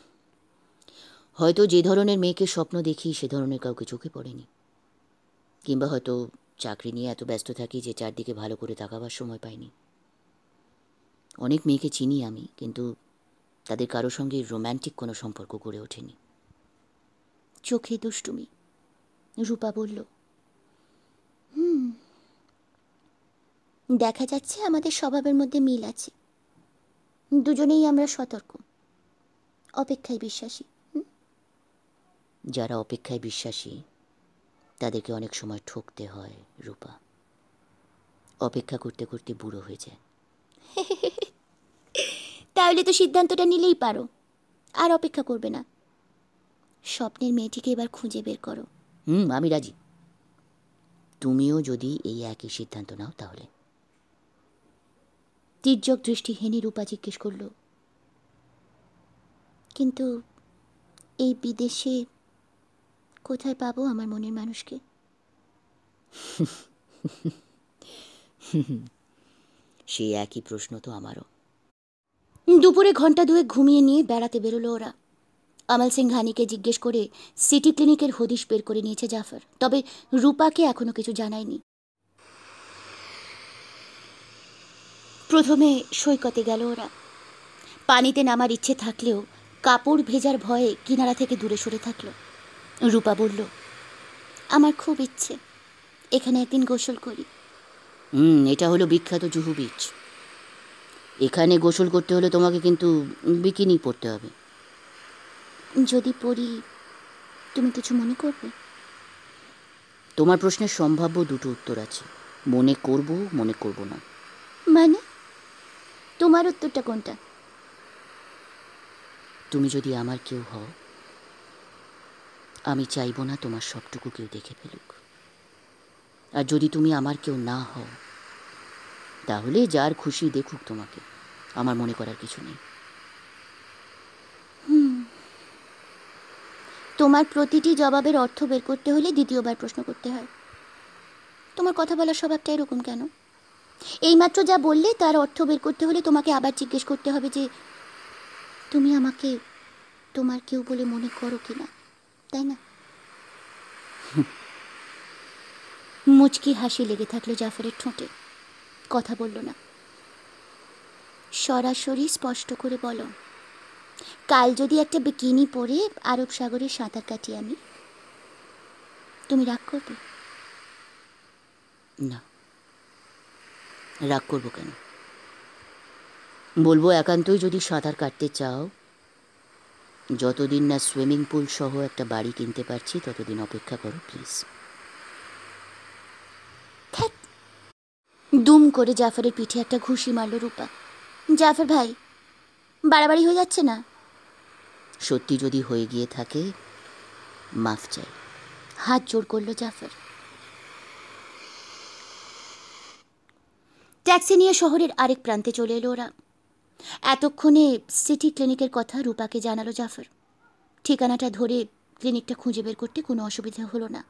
হয়তো যে ধরনের মেয়েকে স্বপ্ন দেখি সে ধরনের কাউকে চোখে পড়েনি কিংবা হয়তো চাকরি নিয়ে এত ব্যস্ত থাকি যে চারদিকে ভালো করে তাকাবার সময় পাইনি অনেক মেয়েকে চিনি আমি কিন্তু তাদের কারো সঙ্গে রোম্যান্টিক কোনো সম্পর্ক গড়ে ওঠেনি চোখে দুষ্টুমি রূপা বলল হুম দেখা যাচ্ছে আমাদের স্বভাবের মধ্যে মিল আছে দুজনেই আমরা সতর্ক অপেক্ষায় বিশ্বাসী যারা অপেক্ষায় বিশ্বাসী তাদেরকে অনেক সময় ঠকতে হয় রূপা অপেক্ষা করতে করতে বুড়ো হয়ে যায় তাহলে তো সিদ্ধান্তটা নিলেই পারো আর অপেক্ষা করবে না স্বপ্নের মেয়েটিকে এবার খুঁজে বের করো হুম আমি রাজি তুমিও যদি এই একই সিদ্ধান্ত নাও তাহলে তির্যক দৃষ্টি হেনি রূপা জিজ্ঞেস করল কিন্তু এই বিদেশে কোথায় পাবো আমার মনের মানুষকে সে একই প্রশ্ন তো আমারও দুপুরে ঘন্টা দুয়েক ঘুমিয়ে নিয়ে বেড়াতে বেরোলো ওরা আমল সিংহানিকে জিজ্ঞেস করে সিটি ক্লিনিকের হদিশ বের করে নিয়েছে জাফর তবে রূপাকে এখনও কিছু জানায়নি প্রথমে সৈকতে গেল ওরা পানিতে নামার ইচ্ছে থাকলেও কাপড় ভেজার ভয়ে কিনারা থেকে দূরে সরে থাকলো রূপা বলল আমার খুব ইচ্ছে এখানে একদিন গোসল করি হুম এটা হলো বিখ্যাত জুহু বিচ এখানে গোসল করতে হলে তোমাকে কিন্তু বিকিনি পড়তে হবে যদি পড়ি তুমি কিছু মনে করবে তোমার প্রশ্নের সম্ভাব্য দুটো উত্তর আছে মনে করব মনে করব না মানে তোমার উত্তরটা কোনটা তুমি যদি আমার কেউ হও আমি চাইব না তোমার সবটুকু কেউ দেখে ফেলুক আর যদি তুমি আমার কেউ না হও তাহলে যার খুশি দেখুক তোমাকে আমার মনে করার কিছু নেই তোমার প্রতিটি জবাবের অর্থ বের করতে হলে দ্বিতীয়বার প্রশ্ন করতে হয় তোমার কথা বলার স্বভাবটা এরকম কেন এইমাত্র যা বললে তার অর্থ বের করতে হলে তোমাকে আবার জিজ্ঞেস করতে হবে যে তুমি আমাকে তোমার কেউ বলে মনে করো কি না তাই না মুচকি হাসি লেগে থাকলো জাফরের ঠোঁটে কথা বলল না সরাসরি স্পষ্ট করে বলো কাল যদি একটা বিকিনি পরে আরব সাগরে সাঁতার কাটি আমি তুমি রাগ করবে না রাগ করবো কেন বলবো একান্তই যদি সাঁতার কাটতে চাও যতদিন না সুইমিং পুল সহ একটা বাড়ি কিনতে পারছি ততদিন অপেক্ষা করো প্লিজ দুম করে জাফরের পিঠে একটা ঘুষি মারল রূপা জাফর ভাই বাড়াবাড়ি হয়ে যাচ্ছে না সত্যি যদি হয়ে গিয়ে থাকে মাফ চাই হাত জোর করলো জাফর ট্যাক্সি নিয়ে শহরের আরেক প্রান্তে চলে এলো ওরা এতক্ষণে সিটি ক্লিনিকের কথা রূপাকে জানালো জাফর ঠিকানাটা ধরে ক্লিনিকটা খুঁজে বের করতে কোনো অসুবিধা হলো না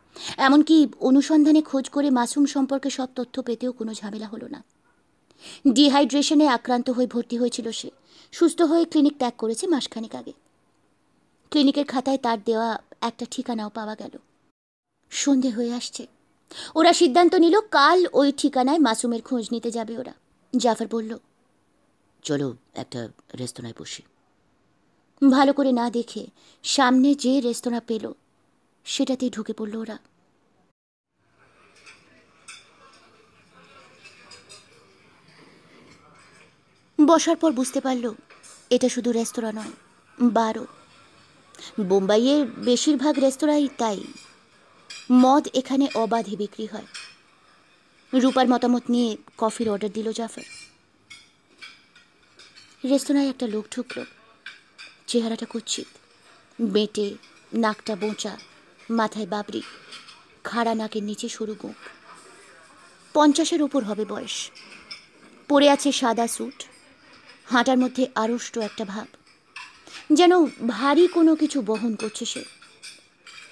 এমনকি অনুসন্ধানে খোঁজ করে মাসুম সম্পর্কে সব তথ্য পেতেও কোনো ঝামেলা হলো না ডিহাইড্রেশনে আক্রান্ত হয়ে ভর্তি হয়েছিল সে সুস্থ হয়ে ক্লিনিক ত্যাগ করেছে মাসখানেক আগে ক্লিনিকের খাতায় তার দেওয়া একটা ঠিকানাও পাওয়া গেল সন্ধে হয়ে আসছে ওরা সিদ্ধান্ত নিল কাল ওই ঠিকানায় মাসুমের খোঁজ নিতে যাবে ওরা জাফর বলল চলো একটা রেস্তোরাঁয় বসি ভালো করে না দেখে সামনে যে রেস্তোরাঁ পেল সেটাতেই ঢুকে পড়ল ওরা বসার পর বুঝতে পারল এটা শুধু রেস্তোরাঁ নয় বারো বোম্বাইয়ের বেশিরভাগ রেস্তোরাঁই তাই মদ এখানে অবাধে বিক্রি হয় রূপার মতামত নিয়ে কফির অর্ডার দিল জাফর রেস্তোরাঁয় একটা লোক ঢুকল চেহারাটা কুচ্ছিত বেঁটে নাকটা বোঁচা মাথায় বাবরি খাড়া নাকের নিচে সরু গোঁক পঞ্চাশের উপর হবে বয়স পরে আছে সাদা স্যুট হাঁটার মধ্যে আড়ষ্ট একটা ভাব যেন ভারী কোনো কিছু বহন করছে সে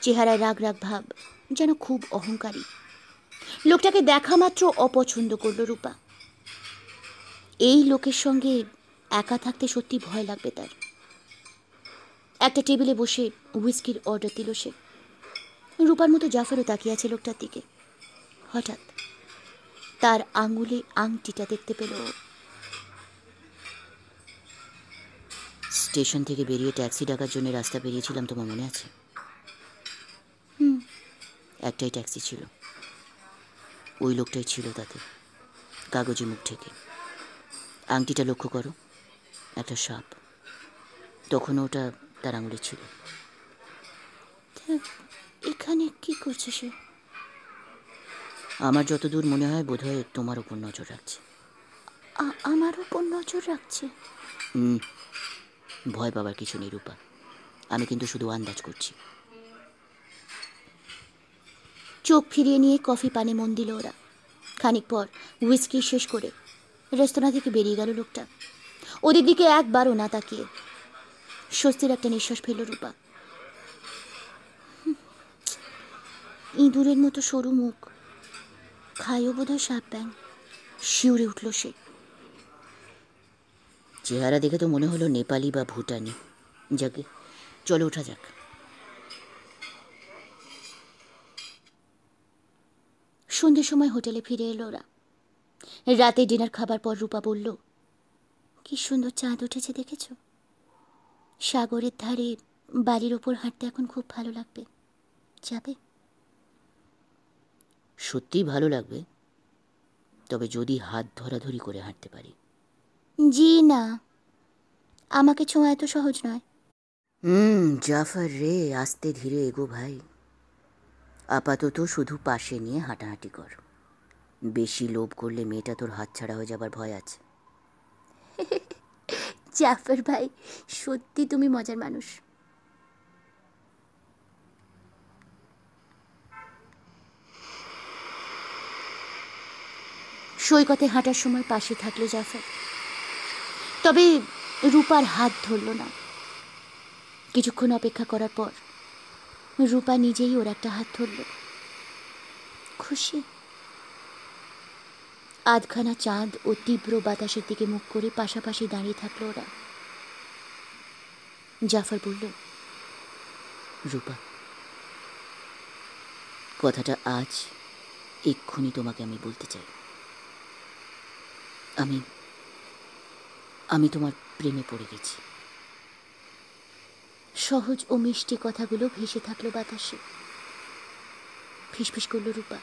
চেহারায় রাগ রাগ ভাব যেন খুব অহংকারী লোকটাকে দেখা মাত্র অপছন্দ করল রূপা এই লোকের সঙ্গে একা থাকতে সত্যি ভয় লাগবে তার একটা টেবিলে বসে হুইস্কির অর্ডার দিল সে রূপার মতো জাফারও তাকিয়ে আছে লোকটার দিকে হঠাৎ তার আঙুলে আংটিটা দেখতে পেল স্টেশন থেকে বেরিয়ে ট্যাক্সি ডাকার জন্য রাস্তা বেরিয়েছিলাম তোমার মনে আছে হুম একটাই ট্যাক্সি ছিল ওই লোকটাই ছিল তাতে কাগজে মুখ থেকে আংটিটা লক্ষ্য করো একটা সাপ তখন ওটা তার আঙুলে ছিল এখানে কি করছে সে আমার যতদূর মনে হয় বোধ হয় তোমার উপর নজর রাখছে আমার উপর নজর রাখছে হুম ভয় পাবার কিছু নেই রূপা আমি কিন্তু শুধু আন্দাজ করছি চোখ ফিরিয়ে নিয়ে কফি পানে মন দিল ওরা খানিক পর হুইস্কি শেষ করে রেস্তোরাঁ থেকে বেরিয়ে গেল লোকটা ওদের দিকে একবারও না তাকিয়ে স্বস্তির একটা নিঃশ্বাস ফেলল রূপা ইঁদুরের মতো সরু মুখ খায়ও বোধহয় সাপ ব্যাং শিউরে উঠল সে চেহারা দেখে তো মনে হলো নেপালি বা ভুটানি যাকে চলে ওঠা যাক সন্ধ্যের সময় হোটেলে ফিরে এলো ওরা রাতে ডিনার খাবার পর রূপা বলল কি সুন্দর চাঁদ উঠেছে দেখেছ সাগরের ধারে বাড়ির ওপর হাঁটতে এখন খুব ভালো লাগবে যাবে সত্যি ভালো লাগবে তবে যদি হাত ধরাধরি করে হাঁটতে পারি জি না আমাকে ছোঁয়া এত সহজ নয় হুম জাফর রে আস্তে ধীরে এগো ভাই আপাতত শুধু পাশে নিয়ে হাঁটাহাঁটি কর বেশি লোভ করলে মেয়েটা তোর হাতছাড়া হয়ে যাবার ভয় আছে জাফর ভাই সত্যি তুমি মজার মানুষ সৈকতে হাঁটার সময় পাশে থাকলো জাফর তবে রূপার হাত ধরল না কিছুক্ষণ অপেক্ষা করার পর রূপা নিজেই ওর একটা হাত ধরল খুশি আধখানা চাঁদ ও তীব্র বাতাসের দিকে মুখ করে পাশাপাশি দাঁড়িয়ে থাকলো ওরা জাফর বলল রূপা কথাটা আজ এক্ষুনি তোমাকে আমি বলতে চাই আমি আমি তোমার প্রেমে পড়ে গেছি সহজ ও মিষ্টি কথাগুলো ভেসে থাকলো বাতাসে ফিসফিস করল রূপা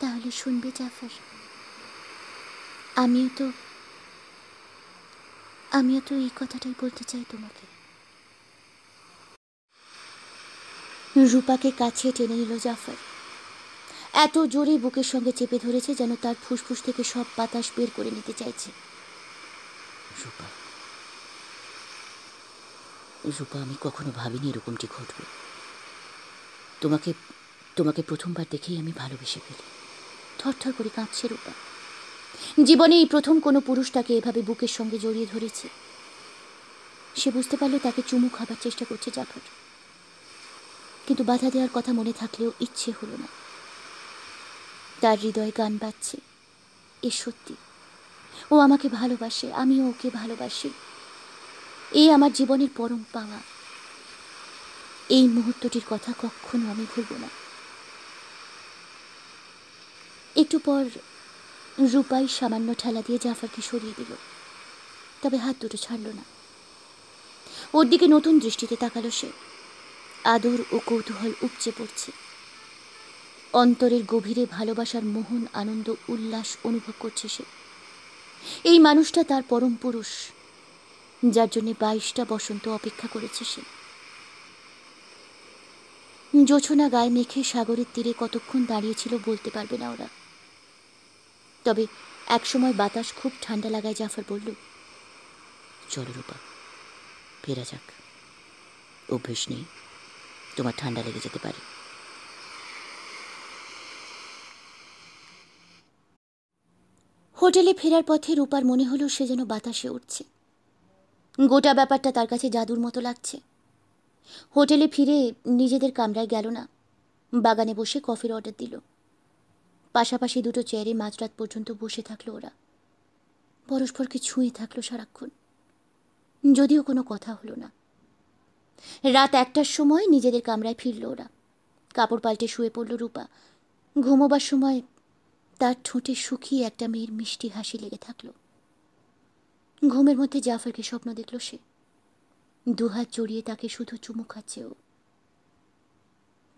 তাহলে শুনবে জাফর আমিও তো আমিও তো এই কথাটাই বলতে চাই তোমাকে রূপাকে কাছে টেনে নিল জাফর এত জোরে বুকের সঙ্গে চেপে ধরেছে যেন তার ফুসফুস থেকে সব বাতাস বের করে নিতে চাইছে রূপা রূপা আমি কখনো ভাবিনি এরকমটি ঘটবে তোমাকে তোমাকে প্রথমবার দেখেই আমি ভালোবেসে ফেলি থরথর করে কাঁদছে রূপা জীবনে এই প্রথম কোনো পুরুষ তাকে এভাবে বুকের সঙ্গে জড়িয়ে ধরেছে সে বুঝতে পারলো তাকে চুমু খাবার চেষ্টা করছে জাফর কিন্তু বাধা দেওয়ার কথা মনে থাকলেও ইচ্ছে হলো না তার হৃদয়ে গান বাজছে এ সত্যি ও আমাকে ভালোবাসে আমিও ওকে ভালোবাসি এ আমার জীবনের পরম পাওয়া এই মুহূর্তটির কথা কখনো আমি ভুলব না একটু পর রূপাই সামান্য ঠেলা দিয়ে জাফরকে সরিয়ে দিল তবে হাত দুটো ছাড়ল না ওর দিকে নতুন দৃষ্টিতে তাকালো সে আদর ও কৌতূহল উপচে পড়ছে অন্তরের গভীরে ভালোবাসার মোহন আনন্দ উল্লাস অনুভব করছে সে এই মানুষটা তার পরম পুরুষ যার জন্যে বাইশটা বসন্ত অপেক্ষা করেছে সে জোছনা গায়ে মেখে সাগরের তীরে কতক্ষণ দাঁড়িয়েছিল বলতে পারবে না ওরা তবে একসময় বাতাস খুব ঠান্ডা লাগায় জাফর বলল চলো রূপা ফেরা যাক অভ্যেস নেই তোমার ঠান্ডা লেগে যেতে পারে হোটেলে ফেরার পথে রূপার মনে হলো সে যেন বাতাসে উঠছে গোটা ব্যাপারটা তার কাছে জাদুর মতো লাগছে হোটেলে ফিরে নিজেদের কামরায় গেল না বাগানে বসে কফির অর্ডার দিল পাশাপাশি দুটো চেয়ারে মাঝরাত পর্যন্ত বসে থাকলো ওরা পরস্পরকে ছুঁয়ে থাকলো সারাক্ষণ যদিও কোনো কথা হলো না রাত একটার সময় নিজেদের কামরায় ফিরল ওরা কাপড় পাল্টে শুয়ে পড়ল রূপা ঘুমোবার সময় তার ঠোঁটে শুকিয়ে একটা মেয়ের মিষ্টি হাসি লেগে থাকলো ঘুমের মধ্যে জাফরকে স্বপ্ন দেখল সে দুহাত জড়িয়ে তাকে শুধু চুমু খাচ্ছে ও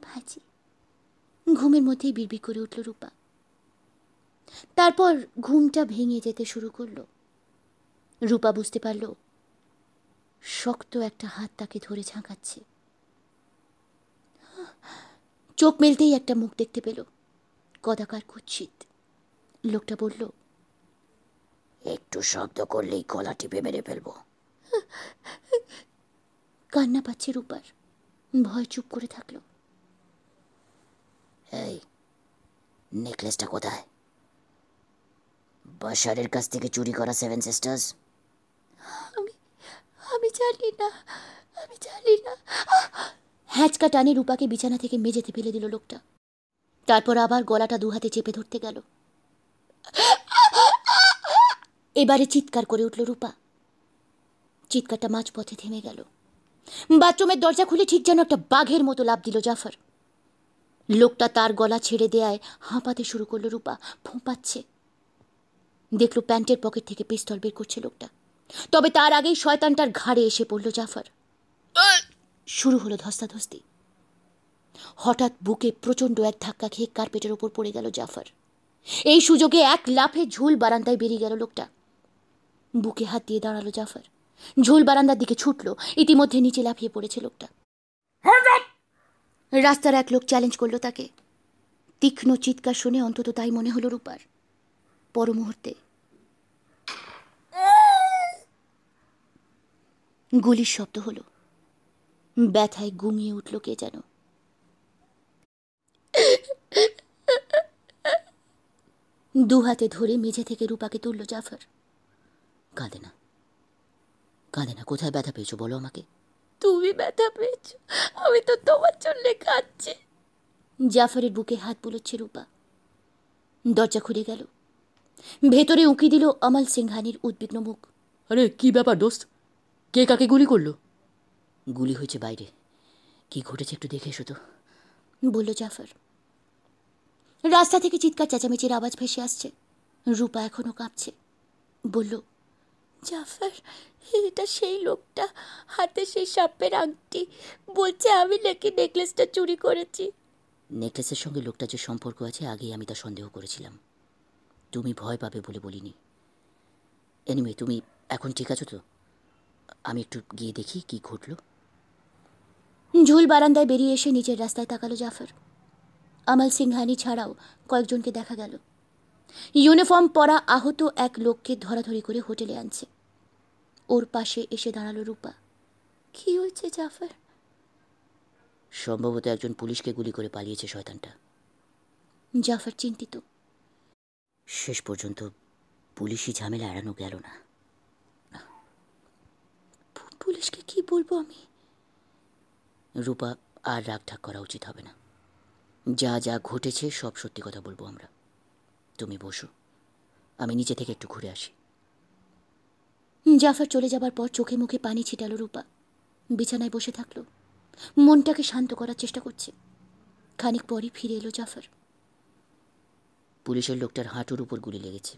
ভাজি ঘুমের মধ্যেই বিড়বি করে উঠল রূপা তারপর ঘুমটা ভেঙে যেতে শুরু করলো রূপা বুঝতে পারল শক্ত একটা হাত তাকে ধরে ঝাঁকাচ্ছে চোখ মেলতেই একটা মুখ দেখতে পেল কদাকার কুচ্ছিত লোকটা বলল একটু শব্দ করলেই গলা টিপে মেরে ফেলবো কান্না পাচ্ছে রূপার ভয় চুপ করে থাকলো এই নেকলেসটা কোথায় বাসারের কাছ থেকে চুরি করা সেভেন সিস্টার্স আমি আমি জানি না আমি জানি না হ্যাঁচকা টানে রূপাকে বিছানা থেকে মেঝেতে ফেলে দিল লোকটা তারপর আবার গলাটা দু হাতে চেপে ধরতে গেল এবারে চিৎকার করে উঠল রূপা চিৎকারটা মাঝপথে থেমে গেল বাথরুমের দরজা খুলে ঠিক যেন একটা বাঘের মতো লাভ দিল জাফর লোকটা তার গলা ছেড়ে দেয়ায় হাঁপাতে শুরু করলো রূপা ফোঁপাচ্ছে দেখল প্যান্টের পকেট থেকে পিস্তল বের করছে লোকটা তবে তার আগেই শয়তানটার ঘাড়ে এসে পড়ল জাফর শুরু হলো ধস্তাধস্তি হঠাৎ বুকে প্রচণ্ড এক ধাক্কা খেয়ে কার্পেটের ওপর পড়ে গেল জাফর এই সুযোগে এক লাফে ঝুল বারান্দায় বেরিয়ে গেল লোকটা বুকে হাত দিয়ে দাঁড়ালো জাফর ঝুল বারান্দার দিকে ছুটল ইতিমধ্যে নিচে লাফিয়ে পড়েছে লোকটা রাস্তার এক লোক চ্যালেঞ্জ করলো তাকে তীক্ষ্ণ চিৎকার শুনে অন্তত তাই মনে হলো রূপার পর মুহূর্তে গুলির শব্দ হলো ব্যথায় গুমিয়ে উঠল কে যেন দু হাতে ধরে মেঝে থেকে রূপাকে তুলল জাফর কাঁদে না কাঁদে না কোথায় ব্যথা পেয়েছো বলো আমাকে তুমি ব্যথা পেয়েছো আমি তো তোমার জন্য কাঁদছি জাফরের বুকে হাত বুলোচ্ছে রূপা দরজা খুলে গেল ভেতরে উঁকি দিল অমল সিংহানির উদ্বিগ্ন মুখ আরে কি ব্যাপার দোস্ত কে কাকে গুলি করলো গুলি হয়েছে বাইরে কি ঘটেছে একটু দেখে এসো তো বলল জাফর রাস্তা থেকে চিৎকার চেঁচামেচির আওয়াজ ভেসে আসছে রূপা এখনও কাঁপছে বলল জাফর এটা সেই লোকটা হাতে সেই সাপের আংটি বলছে আমি নাকি নেকলেসটা চুরি করেছি নেকলেসের সঙ্গে লোকটার যে সম্পর্ক আছে আগেই আমি তা সন্দেহ করেছিলাম তুমি ভয় পাবে বলে বলিনি এনিমে তুমি এখন ঠিক আছো তো আমি একটু গিয়ে দেখি কি ঘটল ঝুল বারান্দায় বেরিয়ে এসে নিচের রাস্তায় তাকালো জাফর আমাল সিংহানি ছাড়াও কয়েকজনকে দেখা গেল ইউনিফর্ম পরা আহত এক লোককে ধরাধরি করে হোটেলে আনছে ওর পাশে এসে দাঁড়ালো রূপা কি হয়েছে জাফর সম্ভবত একজন পুলিশকে গুলি করে পালিয়েছে শয়তানটা জাফর চিন্তিত শেষ পর্যন্ত পুলিশি ঝামেলা এড়ানো গেল না পুলিশকে কি বলবো আমি রূপা আর রাগঢাক করা উচিত হবে না যা যা ঘটেছে সব সত্যি কথা বলবো আমরা তুমি বসো আমি নিচে থেকে একটু ঘুরে আসি জাফার চলে যাবার পর চোখে মুখে পানি ছিটালো রূপা বিছানায় বসে থাকলো মনটাকে শান্ত করার চেষ্টা করছে খানিক পরই ফিরে এলো জাফার পুলিশের লোকটার হাঁটুর উপর গুলি লেগেছে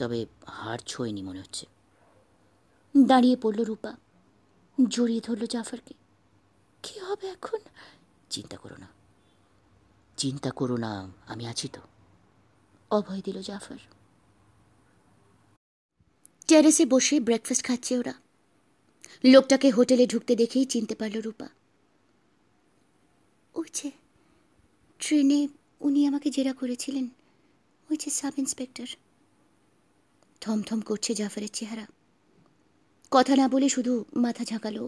তবে হাড় ছোঁয়নি মনে হচ্ছে দাঁড়িয়ে পড়ল রূপা জড়িয়ে ধরল জাফরকে কী হবে এখন চিন্তা করো না চিন্তা করো না আমি আছি তো অভয় দিল জাফর টেরেসে বসে ব্রেকফাস্ট খাচ্ছে ওরা লোকটাকে হোটেলে ঢুকতে দেখেই চিনতে পারল রূপা ওই যে ট্রেনে উনি আমাকে জেরা করেছিলেন হয়েছে সাব ইন্সপেক্টর থমথম করছে জাফরের চেহারা কথা না বলে শুধু মাথা ঝাঁকালো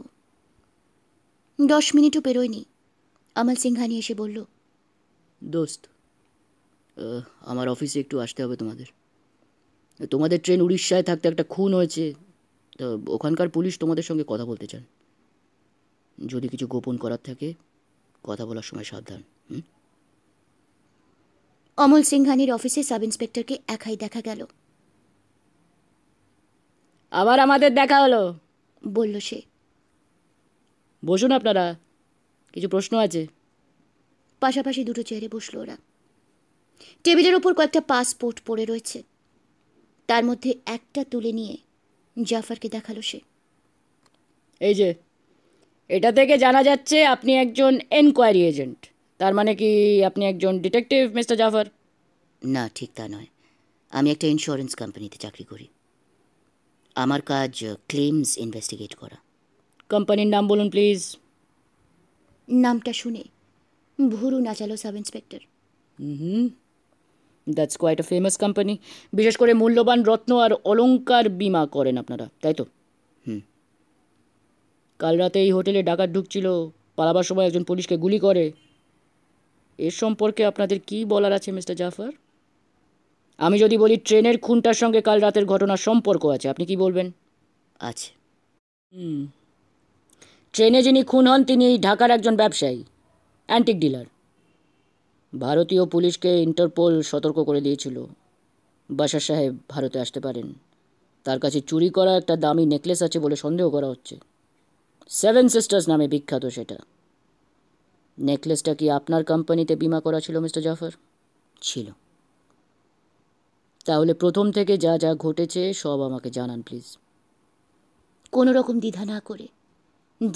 দশ মিনিটও পেরোয়নি আমার সিংহানি এসে বলল দোস্ত আমার অফিসে একটু আসতে হবে তোমাদের তোমাদের ট্রেন উড়িষ্যায় থাকতে একটা খুন হয়েছে তো ওখানকার পুলিশ তোমাদের সঙ্গে কথা বলতে চান যদি কিছু গোপন করার থাকে কথা বলার সময় সাবধান হুম অমল সিংহানির অফিসে সাব ইন্সপেক্টরকে একাই দেখা গেল আবার আমাদের দেখা হলো বলল সে বসুন আপনারা কিছু প্রশ্ন আছে পাশাপাশি দুটো চেয়ারে বসলো ওরা টেবিলের ওপর কয়েকটা পাসপোর্ট পড়ে রয়েছে তার মধ্যে একটা তুলে নিয়ে জাফারকে দেখালো সে এই যে এটা থেকে জানা যাচ্ছে আপনি একজন এনকোয়ারি এজেন্ট তার মানে কি আপনি একজন ডিটেকটিভ মিস্টার জাফর না ঠিক তা নয় আমি একটা ইন্স্যুরেন্স কোম্পানিতে চাকরি করি আমার কাজ ক্লেমস ইনভেস্টিগেট করা কোম্পানির নাম বলুন প্লিজ নামটা শুনে ভুরু নাচালো sub inspector hmm that's quite a famous company বিশেষ করে মূল্যবান রত্ন আর অলঙ্কার বিমা করেন আপনারা তাই তো হুম কাল রাতে এই হোটেলে ডাকাত ঢুকছিল পালাবার সময় একজন পুলিশকে গুলি করে এ সম্পর্কে আপনাদের কি বলার আছে মিস্টার জাফর আমি যদি বলি ট্রেনের খুনটার সঙ্গে কাল রাতের ঘটনার সম্পর্ক আছে আপনি কি বলবেন আছে হুম ট্রেনে যিনি খুন হন তিনি ঢাকার একজন ব্যবসায়ী অ্যান্টিক ডিলার ভারতীয় পুলিশকে ইন্টারপোল সতর্ক করে দিয়েছিল বাসার সাহেব ভারতে আসতে পারেন তার কাছে চুরি করা একটা দামি নেকলেস আছে বলে সন্দেহ করা হচ্ছে সেভেন সিস্টার্স নামে বিখ্যাত সেটা নেকলেসটা কি আপনার কোম্পানিতে বিমা করা ছিল মিস্টার জাফর ছিল তাহলে প্রথম থেকে যা যা ঘটেছে সব আমাকে জানান প্লিজ কোনো রকম দ্বিধা না করে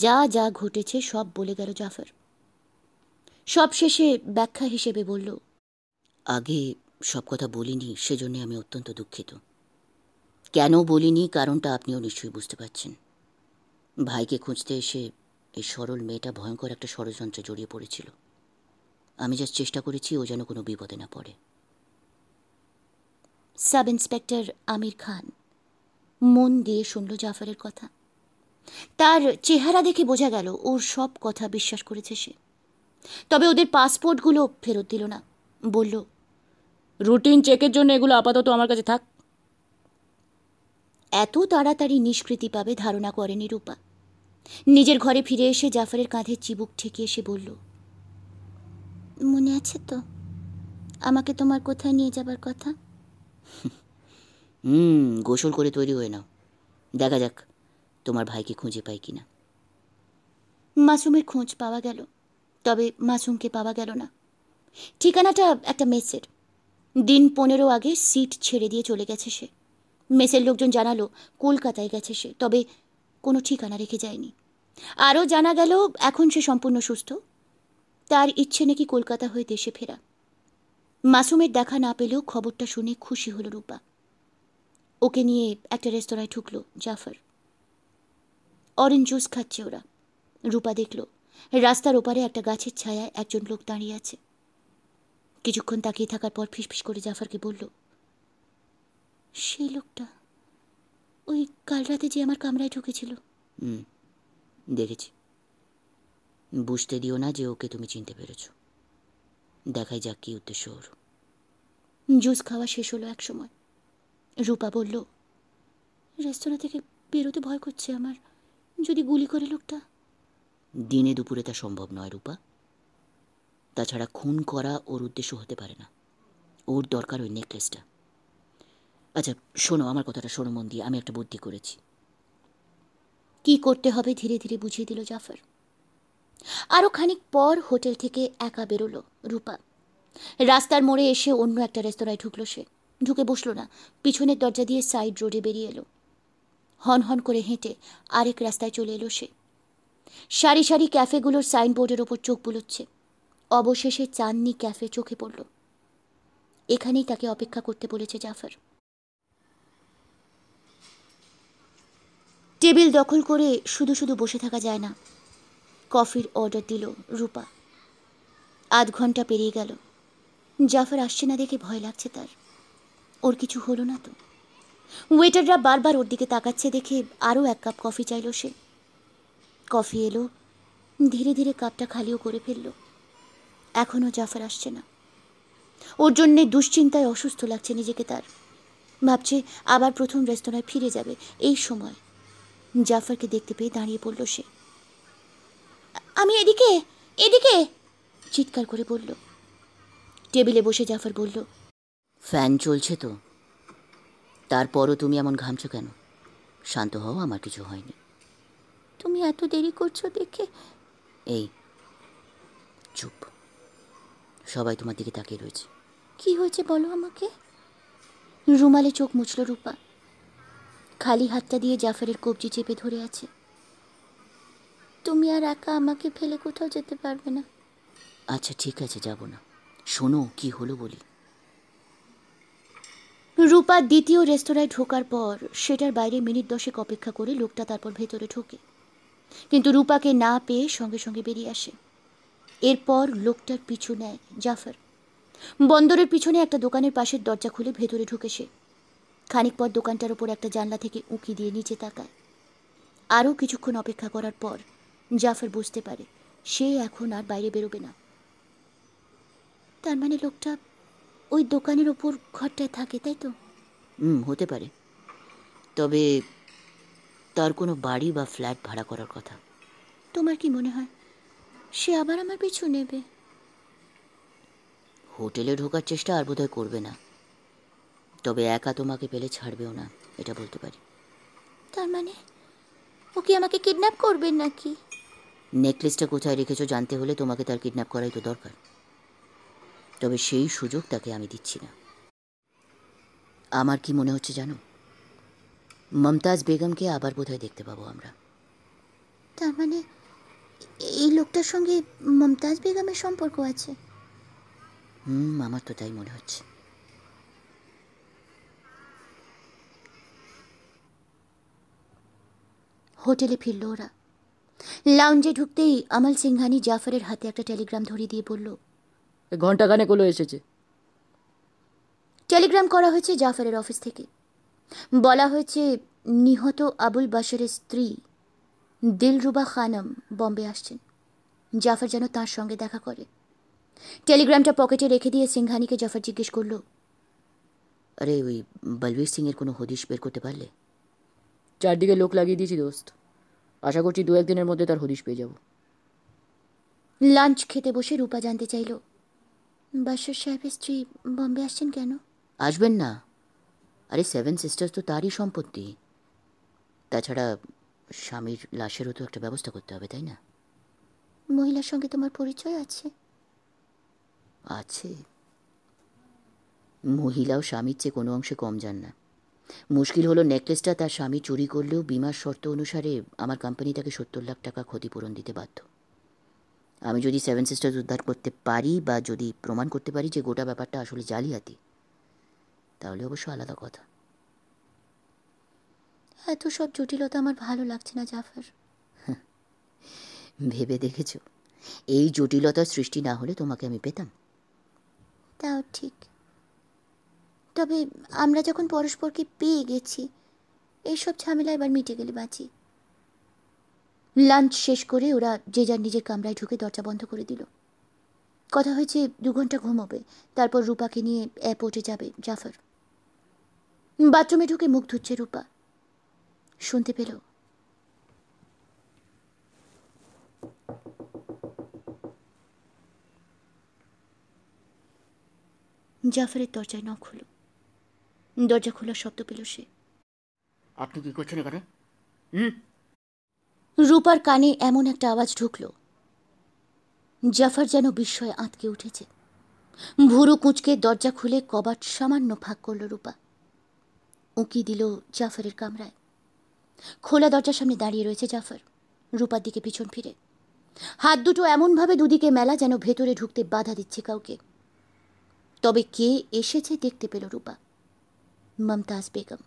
যা যা ঘটেছে সব বলে গেল জাফর শেষে ব্যাখ্যা হিসেবে বলল আগে সব কথা বলিনি সেজন্য আমি অত্যন্ত দুঃখিত কেন বলিনি কারণটা আপনিও নিশ্চয়ই বুঝতে পারছেন ভাইকে খুঁজতে এসে এই সরল মেয়েটা ভয়ঙ্কর একটা ষড়যন্ত্রে জড়িয়ে পড়েছিল আমি যা চেষ্টা করেছি ও যেন কোনো বিপদে না পড়ে সাব ইন্সপেক্টর আমির খান মন দিয়ে শুনল জাফরের কথা তার চেহারা দেখে বোঝা গেল ওর সব কথা বিশ্বাস করেছে সে তবে ওদের পাসপোর্টগুলো ফেরত দিল না বলল রুটিন চেকের জন্য এগুলো আপাতত আমার কাছে থাক এত তাড়াতাড়ি নিষ্কৃতি পাবে ধারণা করেনি রূপা নিজের ঘরে ফিরে এসে জাফরের কাঁধে চিবুক ঠেকিয়ে সে বলল মনে আছে তো আমাকে তোমার কোথায় নিয়ে যাবার কথা হুম গোসল করে তৈরি হয়ে নাও দেখা যাক তোমার ভাইকে খুঁজে পাই কিনা মাসুমের খোঁজ পাওয়া গেল তবে মাসুমকে পাওয়া গেল না ঠিকানাটা একটা মেসের দিন পনেরো আগে সিট ছেড়ে দিয়ে চলে গেছে সে মেসের লোকজন জানালো কলকাতায় গেছে সে তবে কোনো ঠিকানা রেখে যায়নি আরও জানা গেল এখন সে সম্পূর্ণ সুস্থ তার ইচ্ছে নাকি কলকাতা হয়ে দেশে ফেরা মাসুমের দেখা না পেলেও খবরটা শুনে খুশি হল রূপা ওকে নিয়ে একটা রেস্তোরাঁয় ঠুকল জাফর অরেঞ্জ জুস খাচ্ছে ওরা রূপা দেখল রাস্তার ওপারে একটা গাছের ছায়ায় একজন লোক দাঁড়িয়ে আছে কিছুক্ষণ তাকিয়ে থাকার পর ফিসফিস করে জাফরকে বলল সেই লোকটা ওই কাল রাতে যে আমার কামরায় ঢুকেছিল হুম দেখেছি বুঝতে দিও না যে ওকে তুমি চিনতে পেরেছ দেখাই যাক কী উদ্দেশ্য ওর জুস খাওয়া শেষ হলো এক সময় রূপা বলল রেস্তোরাঁ থেকে বেরোতে ভয় করছে আমার যদি গুলি করে লোকটা দিনে দুপুরে তা সম্ভব নয় রূপা তাছাড়া খুন করা ওর উদ্দেশ্য হতে পারে না ওর দরকার ওই নেকলেসটা আচ্ছা শোনো আমার কথাটা শোনো মন দিয়ে আমি একটা বুদ্ধি করেছি কি করতে হবে ধীরে ধীরে বুঝিয়ে দিল জাফর আরও খানিক পর হোটেল থেকে একা বেরোলো রূপা রাস্তার মোড়ে এসে অন্য একটা রেস্তোরাঁয় ঢুকলো সে ঢুকে বসলো না পিছনের দরজা দিয়ে সাইড রোডে বেরিয়ে এলো হন হন করে হেঁটে আরেক রাস্তায় চলে এলো সে সারি সারি ক্যাফেগুলোর সাইনবোর্ডের ওপর চোখ বুলোচ্ছে অবশেষে চাননি ক্যাফে চোখে পড়ল এখানেই তাকে অপেক্ষা করতে বলেছে জাফর টেবিল দখল করে শুধু শুধু বসে থাকা যায় না কফির অর্ডার দিল রূপা আধ ঘন্টা পেরিয়ে গেল জাফর আসছে না দেখে ভয় লাগছে তার ওর কিছু হলো না তো ওয়েটাররা বারবার ওর দিকে তাকাচ্ছে দেখে আরও এক কাপ কফি চাইল সে কফি এলো ধীরে ধীরে কাপটা খালিও করে ফেলল এখনও জাফর আসছে না ওর জন্যে দুশ্চিন্তায় অসুস্থ লাগছে নিজেকে তার ভাবছে আবার প্রথম রেস্তোরাঁয় ফিরে যাবে এই সময় জাফরকে দেখতে পেয়ে দাঁড়িয়ে পড়ল সে আমি এদিকে এদিকে চিৎকার করে বলল টেবিলে বসে জাফর বলল ফ্যান চলছে তো তারপরও তুমি এমন ঘামছো কেন শান্ত হও আমার কিছু হয়নি তুমি এত দেরি করছো দেখে এই চুপ সবাই তোমার দিকে তাকিয়ে রয়েছে কি হয়েছে বলো আমাকে রুমালে চোখ মুছল রূপা খালি হাতটা দিয়ে জাফরের কবজি চেপে ধরে আছে তুমি আর একা আমাকে ফেলে কোথাও যেতে পারবে না আচ্ছা ঠিক আছে যাব না শোনো কি হলো বলি রূপা দ্বিতীয় রেস্তোরাঁয় ঢোকার পর সেটার বাইরে মিনিট দশেক অপেক্ষা করে লোকটা তারপর ভেতরে ঢোকে কিন্তু রূপাকে না পেয়ে সঙ্গে সঙ্গে বেরিয়ে আসে এরপর লোকটার পিছু নেয় জাফর বন্দরের পিছনে একটা দোকানের পাশের দরজা খুলে ভেতরে ঢুকে সে খানিক পর দোকানটার ওপর একটা জানলা থেকে উঁকি দিয়ে নিচে তাকায় আরও কিছুক্ষণ অপেক্ষা করার পর জাফর বুঝতে পারে সে এখন আর বাইরে বেরোবে না তার মানে লোকটা ওই দোকানের ওপর ঘরটায় থাকে তাই তো হুম হতে পারে তবে তার কোনো বাড়ি বা ফ্ল্যাট ভাড়া করার কথা তোমার কি মনে হয় সে আবার আমার পিছু নেবে হোটেলে ঢোকার চেষ্টা আর বোধহয় করবে না তবে একা তোমাকে পেলে ছাড়বেও না এটা বলতে পারি তার মানে ও কি আমাকে কিডন্যাপ করবেন নাকি নেকলেসটা কোথায় রেখেছো জানতে হলে তোমাকে তার কিডন্যাপ করাই তো দরকার তবে সেই সুযোগ তাকে আমি দিচ্ছি না আমার কি মনে হচ্ছে জানো মমতাজ বেগমকে আবার বোধহয় দেখতে পাবো আমরা তার মানে এই লোকটার সঙ্গে মমতাজ বেগমের সম্পর্ক আছে হুম আমার তো তাই মনে হচ্ছে হোটেলে ফিরল ওরা লাউঞ্জে ঢুকতেই আমল সিংহানি জাফরের হাতে একটা টেলিগ্রাম ধরিয়ে দিয়ে বলল ঘন্টা গানে কোলো এসেছে টেলিগ্রাম করা হয়েছে জাফরের অফিস থেকে বলা হয়েছে নিহত আবুল বাশারের স্ত্রী দিলরুবা খানম বম্বে আসছেন জাফর যেন তার সঙ্গে দেখা করে টেলিগ্রামটা পকেটে রেখে দিয়ে সিংহানিকে জাফর জিজ্ঞেস করল আরে ওই বলবীর সিংয়ের কোনো হদিশ বের করতে পারলে চারদিকে লোক লাগিয়ে দিয়েছি দোস্ত আশা করছি দু একদিনের মধ্যে তার হদিশ পেয়ে যাব লাঞ্চ খেতে বসে রূপা জানতে চাইল বাসর সাহেবের স্ত্রী বম্বে আসছেন কেন আসবেন না আরে সেভেন সিস্টার্স তো তারই সম্পত্তি তাছাড়া স্বামীর লাশেরও তো একটা ব্যবস্থা করতে হবে তাই না মহিলার সঙ্গে তোমার পরিচয় আছে আছে মহিলাও স্বামীর চেয়ে কোনো অংশে কম যান না মুশকিল হলো নেকলেসটা তার স্বামী চুরি করলেও বিমার শর্ত অনুসারে আমার কোম্পানি তাকে সত্তর লাখ টাকা ক্ষতিপূরণ দিতে বাধ্য আমি যদি সেভেন সিস্টার্স উদ্ধার করতে পারি বা যদি প্রমাণ করতে পারি যে গোটা ব্যাপারটা আসলে জালিয়াতি তাহলে অবশ্য আলাদা কথা এত সব জটিলতা আমার ভালো লাগছে না জাফার ভেবে দেখেছ এই জটিলতার সৃষ্টি না হলে তোমাকে আমি পেতাম তাও ঠিক তবে আমরা যখন পরস্পরকে পেয়ে গেছি এইসব ঝামেলা এবার মিটে গেলে বাঁচি লাঞ্চ শেষ করে ওরা যে যার নিজের কামরায় ঢুকে দরজা বন্ধ করে দিল কথা হয়েছে দু ঘন্টা ঘুমাবে তারপর রূপাকে নিয়ে অ্যাপোর্টে যাবে জাফর বাথরুমে ঢুকে মুখ ধুচ্ছে রূপা শুনতে পেল জাফরের দরজায় নখ হলো দরজা খোলার শব্দ পেল সে আপনি কি করছেন এখানে রূপার কানে এমন একটা আওয়াজ ঢুকল জাফার যেন বিস্ময়ে আঁতকে উঠেছে ভুরু কুঁচকে দরজা খুলে কবাট সামান্য ফাঁক করল রূপা উঁকি দিল জাফরের কামরায় খোলা দরজার সামনে দাঁড়িয়ে রয়েছে জাফর রূপার দিকে পিছন ফিরে হাত দুটো এমনভাবে দুদিকে মেলা যেন ভেতরে ঢুকতে বাধা দিচ্ছে কাউকে তবে কে এসেছে দেখতে পেল রূপা মমতাজ বেগম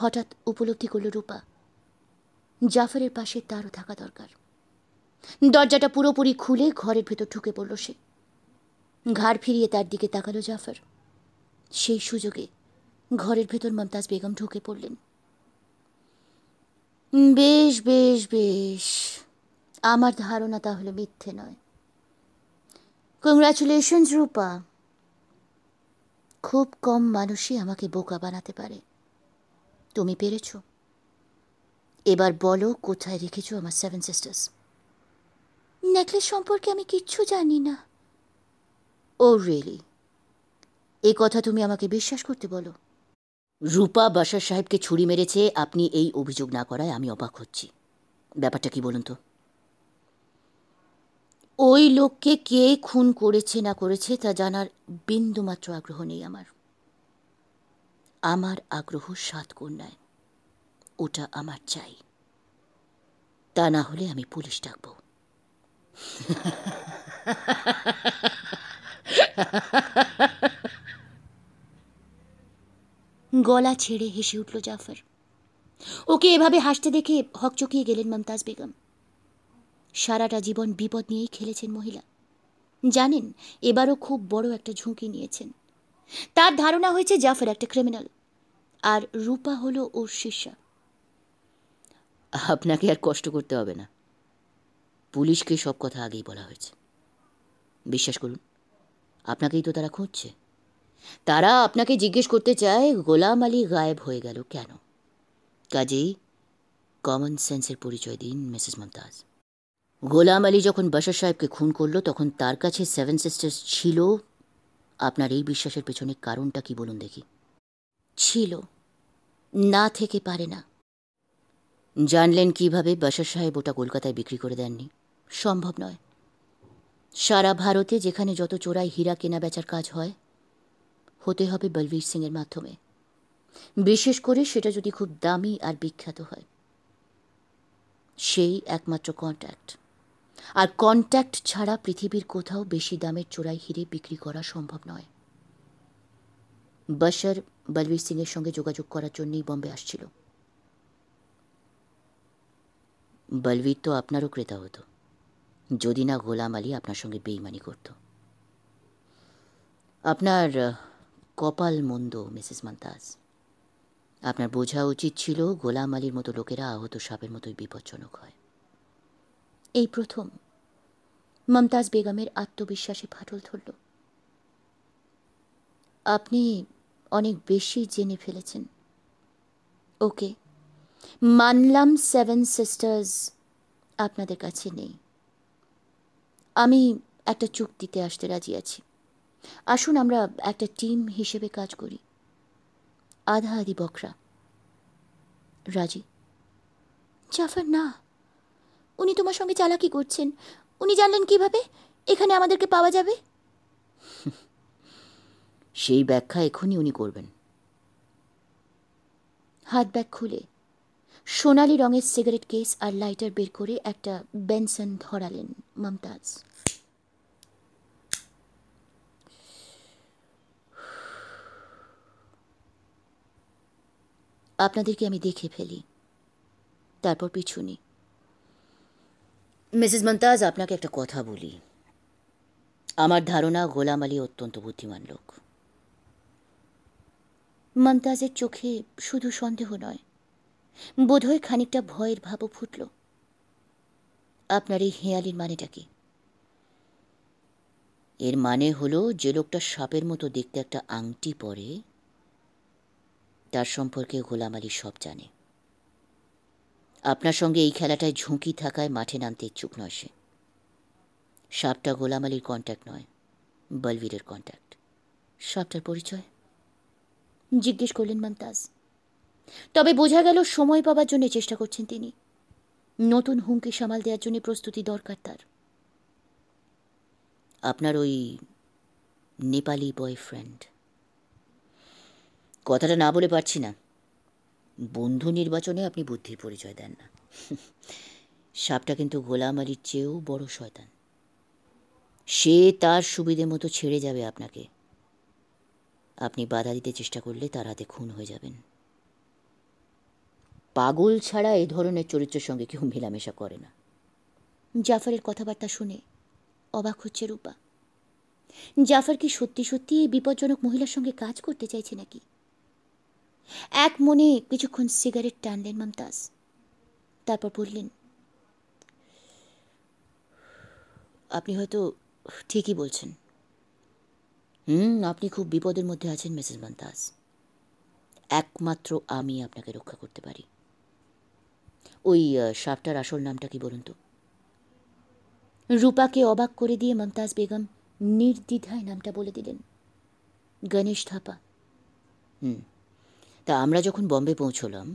হঠাৎ উপলব্ধি করল রূপা জাফরের পাশে তারও থাকা দরকার দরজাটা পুরোপুরি খুলে ঘরের ভেতর ঢুকে পড়ল সে ঘাড় ফিরিয়ে তার দিকে তাকালো জাফর সেই সুযোগে ঘরের ভেতর মমতাজ বেগম ঢুকে পড়লেন বেশ বেশ বেশ আমার ধারণা তাহলে মিথ্যে নয় কংগ্রাচুলেশনস রূপা খুব কম মানুষই আমাকে বোকা বানাতে পারে তুমি পেরেছ এবার বলো কোথায় রেখেছো আমার সেভেন সিস্টার্স নেকলেস সম্পর্কে আমি কিচ্ছু জানি না ও রিয়েলি এ কথা তুমি আমাকে বিশ্বাস করতে বলো রূপা বাসার সাহেবকে ছুরি মেরেছে আপনি এই অভিযোগ না করায় আমি অবাক হচ্ছি ব্যাপারটা কি বলুন তো ওই লোককে কে খুন করেছে না করেছে তা জানার বিন্দুমাত্র আগ্রহ নেই আমার আমার আগ্রহ সাত কন্যায় ওটা আমার চাই তা না হলে আমি পুলিশ ডাকব গলা ছেড়ে হেসে উঠল জাফর ওকে এভাবে হাসতে দেখে হকচকিয়ে গেলেন মমতাজ বেগম সারাটা জীবন বিপদ নিয়েই খেলেছেন মহিলা জানেন এবারও খুব বড় একটা ঝুঁকি নিয়েছেন তার ধারণা হয়েছে জাফর একটা ক্রিমিনাল আর রূপা হলো ওর শিষ্যা আপনাকে আর কষ্ট করতে হবে না পুলিশকে সব কথা আগেই বলা হয়েছে বিশ্বাস করুন আপনাকেই তো তারা খুঁজছে তারা আপনাকে জিজ্ঞেস করতে চায় গোলাম আলী গায়েব হয়ে গেল কেন কাজেই কমন সেন্সের পরিচয় দিন মিসেস মমতাজ গোলাম আলী যখন বাশার সাহেবকে খুন করলো তখন তার কাছে সেভেন সিস্টার্স ছিল আপনার এই বিশ্বাসের পেছনে কারণটা কি বলুন দেখি ছিল না থেকে পারে না জানলেন কিভাবে বাশার সাহেব ওটা কলকাতায় বিক্রি করে দেননি সম্ভব নয় সারা ভারতে যেখানে যত চোরাই হীরা কেনা বেচার কাজ হয় হতে হবে বলবীর সিংয়ের মাধ্যমে বিশেষ করে সেটা যদি খুব দামি আর বিখ্যাত হয় সেই একমাত্র কন্ট্যাক্ট আর কন্ট্যাক্ট ছাড়া পৃথিবীর কোথাও বেশি দামের চোরাই হিরে বিক্রি করা সম্ভব নয় বাশার বলবীর সিংয়ের সঙ্গে যোগাযোগ করার জন্যই বম্বে আসছিল বলবীর তো আপনারও ক্রেতা হতো যদি না গোলাম আলী আপনার সঙ্গে বেইমানি করত আপনার কপাল মন্দ মিসেস মান্তাজ আপনার বোঝা উচিত ছিল গোলাম আলীর মতো লোকেরা আহত সাপের মতোই বিপজ্জনক হয় এই প্রথম মমতাজ বেগমের আত্মবিশ্বাসে ফাটল ধরল আপনি অনেক বেশি জেনে ফেলেছেন ওকে মানলাম সেভেন সিস্টার্স আপনাদের কাছে নেই আমি একটা চুক্তিতে আসতে রাজি আছি আসুন আমরা একটা টিম হিসেবে কাজ করি আধা আধি বকরা রাজি জাফর না উনি তোমার সঙ্গে চালাকি করছেন উনি জানলেন কিভাবে এখানে আমাদেরকে পাওয়া যাবে সেই ব্যাখ্যা এখনই উনি করবেন হাত ব্যাগ খুলে সোনালি রঙের সিগারেট কেস আর লাইটার বের করে একটা বেনসন ধরালেন মমতাজ আপনাদেরকে আমি দেখে ফেলি তারপর পিছু নিই মিসেস মন্তাজ আপনাকে একটা কথা বলি আমার ধারণা গোলাম আলী অত্যন্ত বুদ্ধিমান লোক মন্তাজের চোখে শুধু সন্দেহ নয় বোধহয় খানিকটা ভয়ের ভাবও ফুটল আপনার এই হেয়ালির মানেটা কি এর মানে হলো যে লোকটা সাপের মতো দেখতে একটা আংটি পরে তার সম্পর্কে গোলাম আলী সব জানে আপনার সঙ্গে এই খেলাটায় ঝুঁকি থাকায় মাঠে নামতে ইচ্ছুক নয় সে সাপটা গোলাম আলীর কন্ট্যাক্ট নয় বলবীরের কন্ট্যাক্ট সাপটার পরিচয় জিজ্ঞেস করলেন মমতাজ তবে বোঝা গেল সময় পাওয়ার জন্য চেষ্টা করছেন তিনি নতুন হুমকি সামাল দেওয়ার জন্য প্রস্তুতি দরকার তার আপনার ওই নেপালি বয়ফ্রেন্ড কথাটা না বলে পারছি না বন্ধু নির্বাচনে আপনি বুদ্ধির পরিচয় দেন না সাপটা কিন্তু গোলাম আলীর চেয়েও বড় শয়তান সে তার সুবিধে মতো ছেড়ে যাবে আপনাকে আপনি বাধা দিতে চেষ্টা করলে তার হাতে খুন হয়ে যাবেন পাগল ছাড়া এ ধরনের চরিত্রের সঙ্গে কেউ মেলামেশা করে না জাফারের কথাবার্তা শুনে অবাক হচ্ছে রূপা জাফার কি সত্যি সত্যি এই বিপজ্জনক মহিলার সঙ্গে কাজ করতে চাইছে নাকি এক মনে কিছুক্ষণ সিগারেট টানলেন মমতাজ তারপর বললেন আপনি হয়তো ঠিকই বলছেন হুম আপনি খুব বিপদের মধ্যে আছেন মিসেস মমতাজ একমাত্র আমি আপনাকে রক্ষা করতে পারি ওই সাপটার আসল নামটা কি বলুন তো রূপাকে অবাক করে দিয়ে মমতাজ বেগম নির্দ্বিধায় নামটা বলে দিলেন গণেশ থাপা হুম তা আমরা যখন বম্বে পৌঁছলাম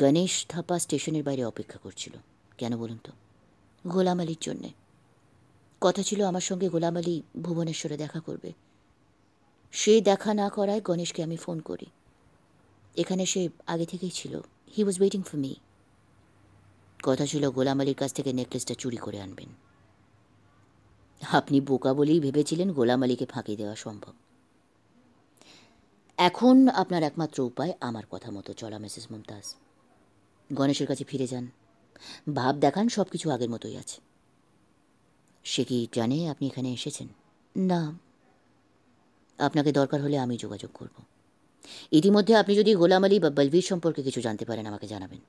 গণেশ থাপা স্টেশনের বাইরে অপেক্ষা করছিল কেন বলুন তো গোলাম আলীর জন্যে কথা ছিল আমার সঙ্গে গোলাম আলী ভুবনেশ্বরে দেখা করবে সে দেখা না করায় গণেশকে আমি ফোন করি এখানে সে আগে থেকেই ছিল he was waiting for me কথা ছিল গোলাম আলীর কাছ থেকে নেকলেসটা চুরি করে আনবেন আপনি বোকা বলেই ভেবেছিলেন গোলাম আলীকে ফাঁকি দেওয়া সম্ভব এখন আপনার একমাত্র উপায় আমার কথা মতো চলা মিসেস মমতাজ গণেশের কাছে ফিরে যান ভাব দেখান সব কিছু আগের মতোই আছে সে কি জানে আপনি এখানে এসেছেন না আপনাকে দরকার হলে আমি যোগাযোগ করব ইতিমধ্যে আপনি যদি গোলাম আলী বা বলবীর সম্পর্কে কিছু জানতে পারেন আমাকে জানাবেন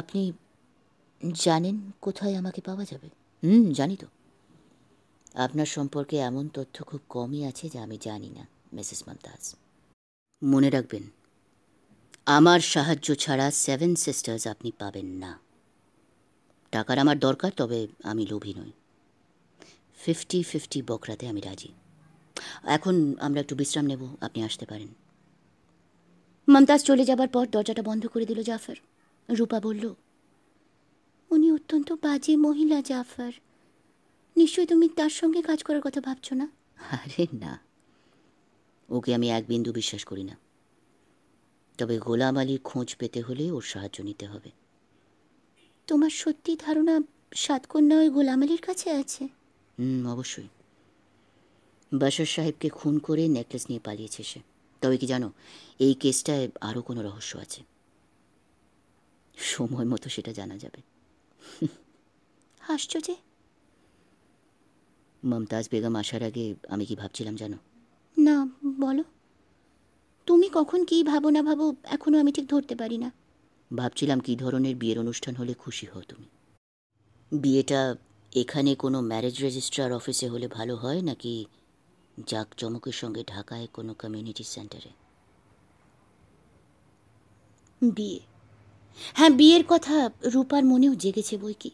আপনি জানেন কোথায় আমাকে পাওয়া যাবে হুম জানি তো আপনার সম্পর্কে এমন তথ্য খুব কমই আছে যা আমি জানি না মিসেস মমতাজ মনে রাখবেন আমার সাহায্য ছাড়া সেভেন সিস্টার্স আপনি পাবেন না টাকার আমার দরকার তবে আমি লোভী নই ফিফটি ফিফটি বকরাতে আমি রাজি এখন আমরা একটু বিশ্রাম নেব আপনি আসতে পারেন মমতাজ চলে যাবার পর দরজাটা বন্ধ করে দিল জাফর রূপা বলল উনি অত্যন্ত বাজে মহিলা জাফর নিশ্চয়ই তুমি তার সঙ্গে কাজ করার কথা ভাবছো না আরে না ওকে আমি এক বিন্দু বিশ্বাস করি না তবে গোলাম আলীর খোঁজ পেতে হলে ওর সাহায্য নিতে হবে তোমার সত্যি ধারণা সাতকন্যা ওই গোলাম আলীর কাছে আছে হুম অবশ্যই বাসর সাহেবকে খুন করে নেকলেস নিয়ে পালিয়েছে সে তবে কি জানো এই কেসটায় আরও কোনো রহস্য আছে সময় মতো সেটা জানা যাবে হাসছো যে মমতাজ বেগম আসার আগে আমি কি ভাবছিলাম জানো না বলো তুমি কখন কি ভাবো না ভাবো এখনও আমি ঠিক ধরতে পারি না ভাবছিলাম কি ধরনের বিয়ের অনুষ্ঠান হলে খুশি হও তুমি বিয়েটা এখানে কোনো ম্যারেজ রেজিস্ট্রার অফিসে হলে ভালো হয় নাকি জাকজমকের জমকের সঙ্গে ঢাকায় কোনো কমিউনিটি সেন্টারে বিয়ে হ্যাঁ বিয়ের কথা রূপার মনেও জেগেছে বই কি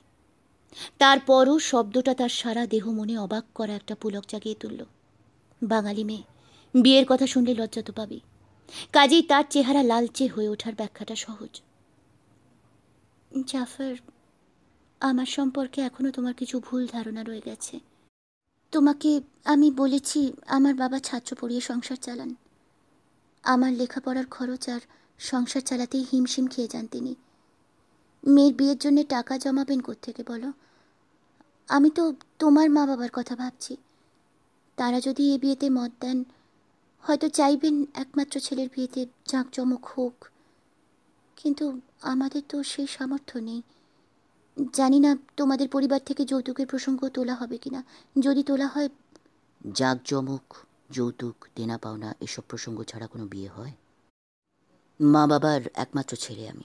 তারপরও শব্দটা তার সারা দেহ মনে অবাক করা একটা পুলক জাগিয়ে তুলল বাঙালি মেয়ে বিয়ের কথা শুনলে লজ্জা তো পাবেই কাজেই তার চেহারা লালচে হয়ে ওঠার ব্যাখ্যাটা সহজ জাফর আমার সম্পর্কে এখনও তোমার কিছু ভুল ধারণা রয়ে গেছে তোমাকে আমি বলেছি আমার বাবা ছাত্র পড়িয়ে সংসার চালান আমার লেখাপড়ার খরচ আর সংসার চালাতেই হিমশিম খেয়ে যান তিনি মেয়ের বিয়ের জন্য টাকা জমাবেন থেকে বলো আমি তো তোমার মা বাবার কথা ভাবছি তারা যদি এ বিয়েতে মত দেন হয়তো চাইবেন একমাত্র ছেলের বিয়েতে জাঁকজমক হোক কিন্তু আমাদের তো সেই সামর্থ্য নেই জানি না তোমাদের পরিবার থেকে যৌতুকের প্রসঙ্গ তোলা হবে কিনা যদি তোলা হয় জাঁকজমক যৌতুক দেনা পাওনা এসব প্রসঙ্গ ছাড়া কোনো বিয়ে হয় মা বাবার একমাত্র ছেলে আমি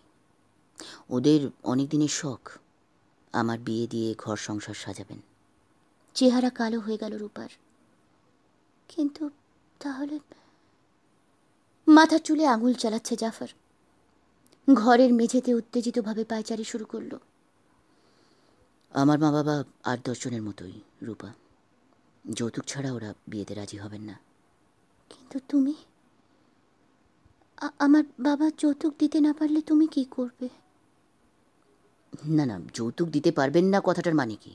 ওদের অনেক দিনের শখ আমার বিয়ে দিয়ে ঘর সংসার সাজাবেন চেহারা কালো হয়ে গেল রূপার কিন্তু তাহলে মাথার চুলে আঙুল চালাচ্ছে জাফর ঘরের মেঝেতে উত্তেজিতভাবে পায়চারি শুরু করলো আমার মা বাবা আট দশজনের মতোই রূপা যৌতুক ছাড়া ওরা বিয়েতে রাজি হবেন না কিন্তু তুমি আমার বাবা যৌতুক দিতে না পারলে তুমি কি করবে না না যৌতুক দিতে পারবেন না কথাটার মানে কি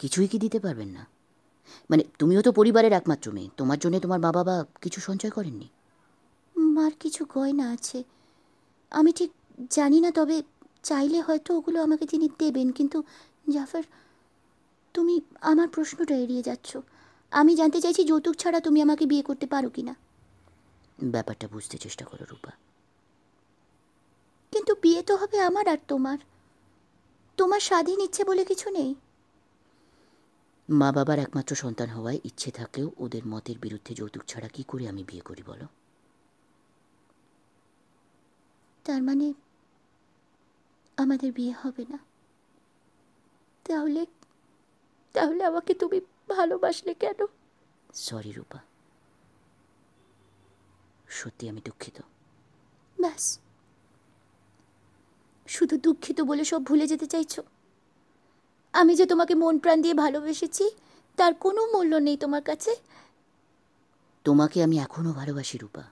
কিছুই কি দিতে পারবেন না মানে তুমিও তো পরিবারের একমাত্র মেয়ে তোমার জন্য তোমার মা বাবা কিছু সঞ্চয় করেননি মার কিছু গয়না আছে আমি ঠিক জানি না তবে চাইলে হয়তো ওগুলো আমাকে তিনি দেবেন কিন্তু জাফর তুমি আমার প্রশ্নটা এড়িয়ে যাচ্ছ আমি জানতে চাইছি যৌতুক ছাড়া তুমি আমাকে বিয়ে করতে পারো কি না ব্যাপারটা বুঝতে চেষ্টা করো রূপা কিন্তু বিয়ে তো হবে আমার আর তোমার তোমার স্বাধীন ইচ্ছে বলে কিছু নেই মা বাবার একমাত্র সন্তান হওয়ায় ইচ্ছে থাকলেও ওদের মতের বিরুদ্ধে যৌতুক ছাড়া কি করে আমি বিয়ে করি বলো তার মানে আমাদের বিয়ে হবে না তাহলে তাহলে আমাকে তুমি ভালোবাসলে কেন সরি রূপা সত্যি আমি দুঃখিত ব্যাস শুধু দুঃখিত বলে সব ভুলে যেতে চাইছো আমি যে তোমাকে মন প্রাণ দিয়ে ভালোবেসেছি তার কোনো মূল্য নেই তোমার কাছে তোমাকে আমি এখনো ভালোবাসি রূপা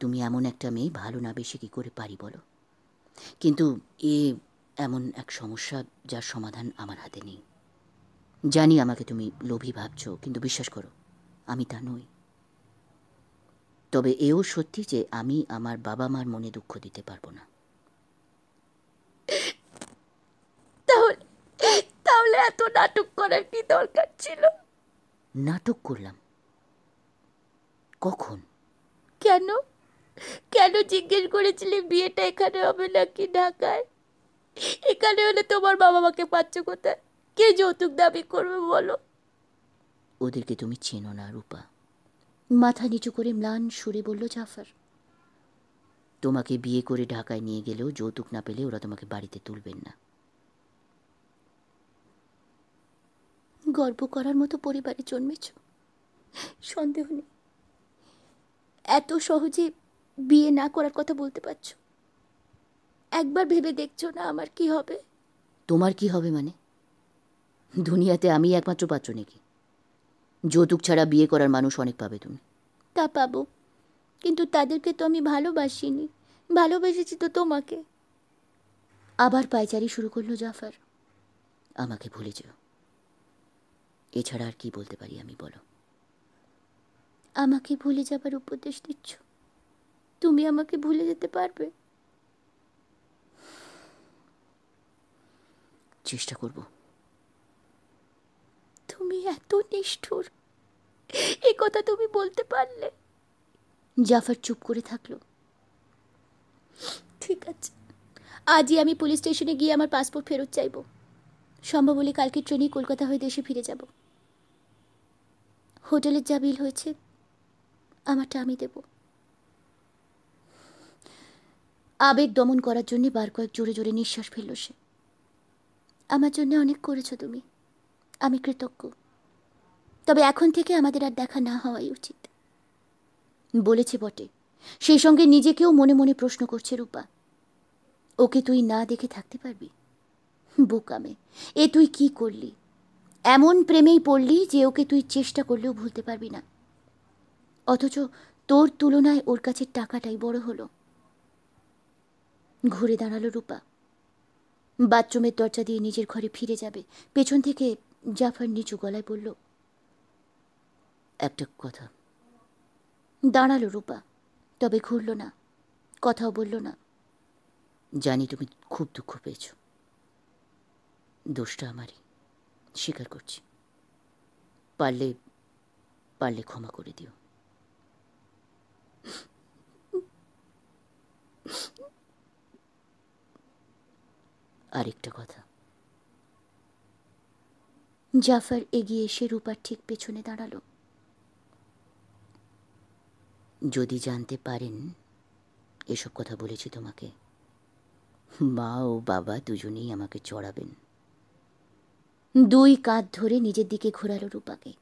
তুমি এমন একটা মেয়ে ভালো না বেশি কী করে পারি বলো কিন্তু এ এমন এক সমস্যা যার সমাধান আমার হাতে নেই জানি আমাকে তুমি লোভী ভাবছো কিন্তু বিশ্বাস করো আমি তা নই তবে এও সত্যি যে আমি আমার বাবা মার মনে দুঃখ দিতে পারবো না তাহলে তাহলে এত নাটক করার কি দরকার ছিল নাটক করলাম কখন কেন কেন জিজ্ঞেস করেছিলে বিয়েটা এখানে হবে নাকি ঢাকায় এখানে হলে তোমার বাবা মাকে পাচ্ছ কোথায় কে যৌতুক দাবি করবে বলো ওদেরকে তুমি চেনো না রূপা মাথা নিচু করে ম্লান সুরে বলল জাফর তোমাকে বিয়ে করে ঢাকায় নিয়ে গেলেও যৌতুক না পেলে ওরা তোমাকে বাড়িতে তুলবেন না গর্ব করার মতো পরিবারে জন্মেছ সন্দেহ নেই এত সহজে বিয়ে না করার কথা বলতে পারছো একবার ভেবে দেখছো না আমার কি হবে তোমার কি হবে মানে দুনিয়াতে আমি একমাত্র পাত্র নাকি যৌতুক ছাড়া বিয়ে করার মানুষ অনেক পাবে তুমি তা পাবো কিন্তু তাদেরকে তো আমি ভালোবাসিনি ভালোবেসেছি তো তোমাকে আবার পায়চারি শুরু করলো জাফার আমাকে ভুলে যেও এছাড়া আর কি বলতে পারি আমি বলো আমাকে ভুলে যাবার উপদেশ দিচ্ছ তুমি আমাকে ভুলে যেতে পারবে চেষ্টা করব তুমি এত নিষ্ঠুর এ কথা তুমি বলতে পারলে জাফর চুপ করে থাকল ঠিক আছে আজই আমি পুলিশ স্টেশনে গিয়ে আমার পাসপোর্ট ফেরত চাইব সম্ভব হলে কালকে ট্রেনেই কলকাতা হয়ে দেশে ফিরে যাব হোটেলের যা বিল হয়েছে আমারটা আমি দেব আবেগ দমন করার জন্য বার কয়েক জোরে জোরে নিঃশ্বাস ফেলল সে আমার জন্য অনেক করেছো তুমি আমি কৃতজ্ঞ তবে এখন থেকে আমাদের আর দেখা না হওয়াই উচিত বলেছে বটে সেই সঙ্গে নিজেকেও মনে মনে প্রশ্ন করছে রূপা ওকে তুই না দেখে থাকতে পারবি বোকামে এ তুই কি করলি এমন প্রেমেই পড়লি যে ওকে তুই চেষ্টা করলেও ভুলতে পারবি না অথচ তোর তুলনায় ওর কাছে টাকাটাই বড় হলো ঘুরে দাঁড়ালো রূপা বাথরুমের দরজা দিয়ে নিজের ঘরে ফিরে যাবে পেছন থেকে জাফার নিচু গলায় বলল একটা কথা দাঁড়ালো রূপা তবে ঘুরল না কথাও বলল না জানি তুমি খুব দুঃখ পেয়েছ দোষটা আমারই স্বীকার করছি পারলে পারলে ক্ষমা করে দিও আরেকটা কথা জাফার এগিয়ে এসে রূপার ঠিক পেছনে দাঁড়ালো যদি জানতে পারেন এসব কথা বলেছি তোমাকে মা ও বাবা দুজনেই আমাকে চড়াবেন দুই কাঁধ ধরে নিজের দিকে ঘোরালো রূপাকে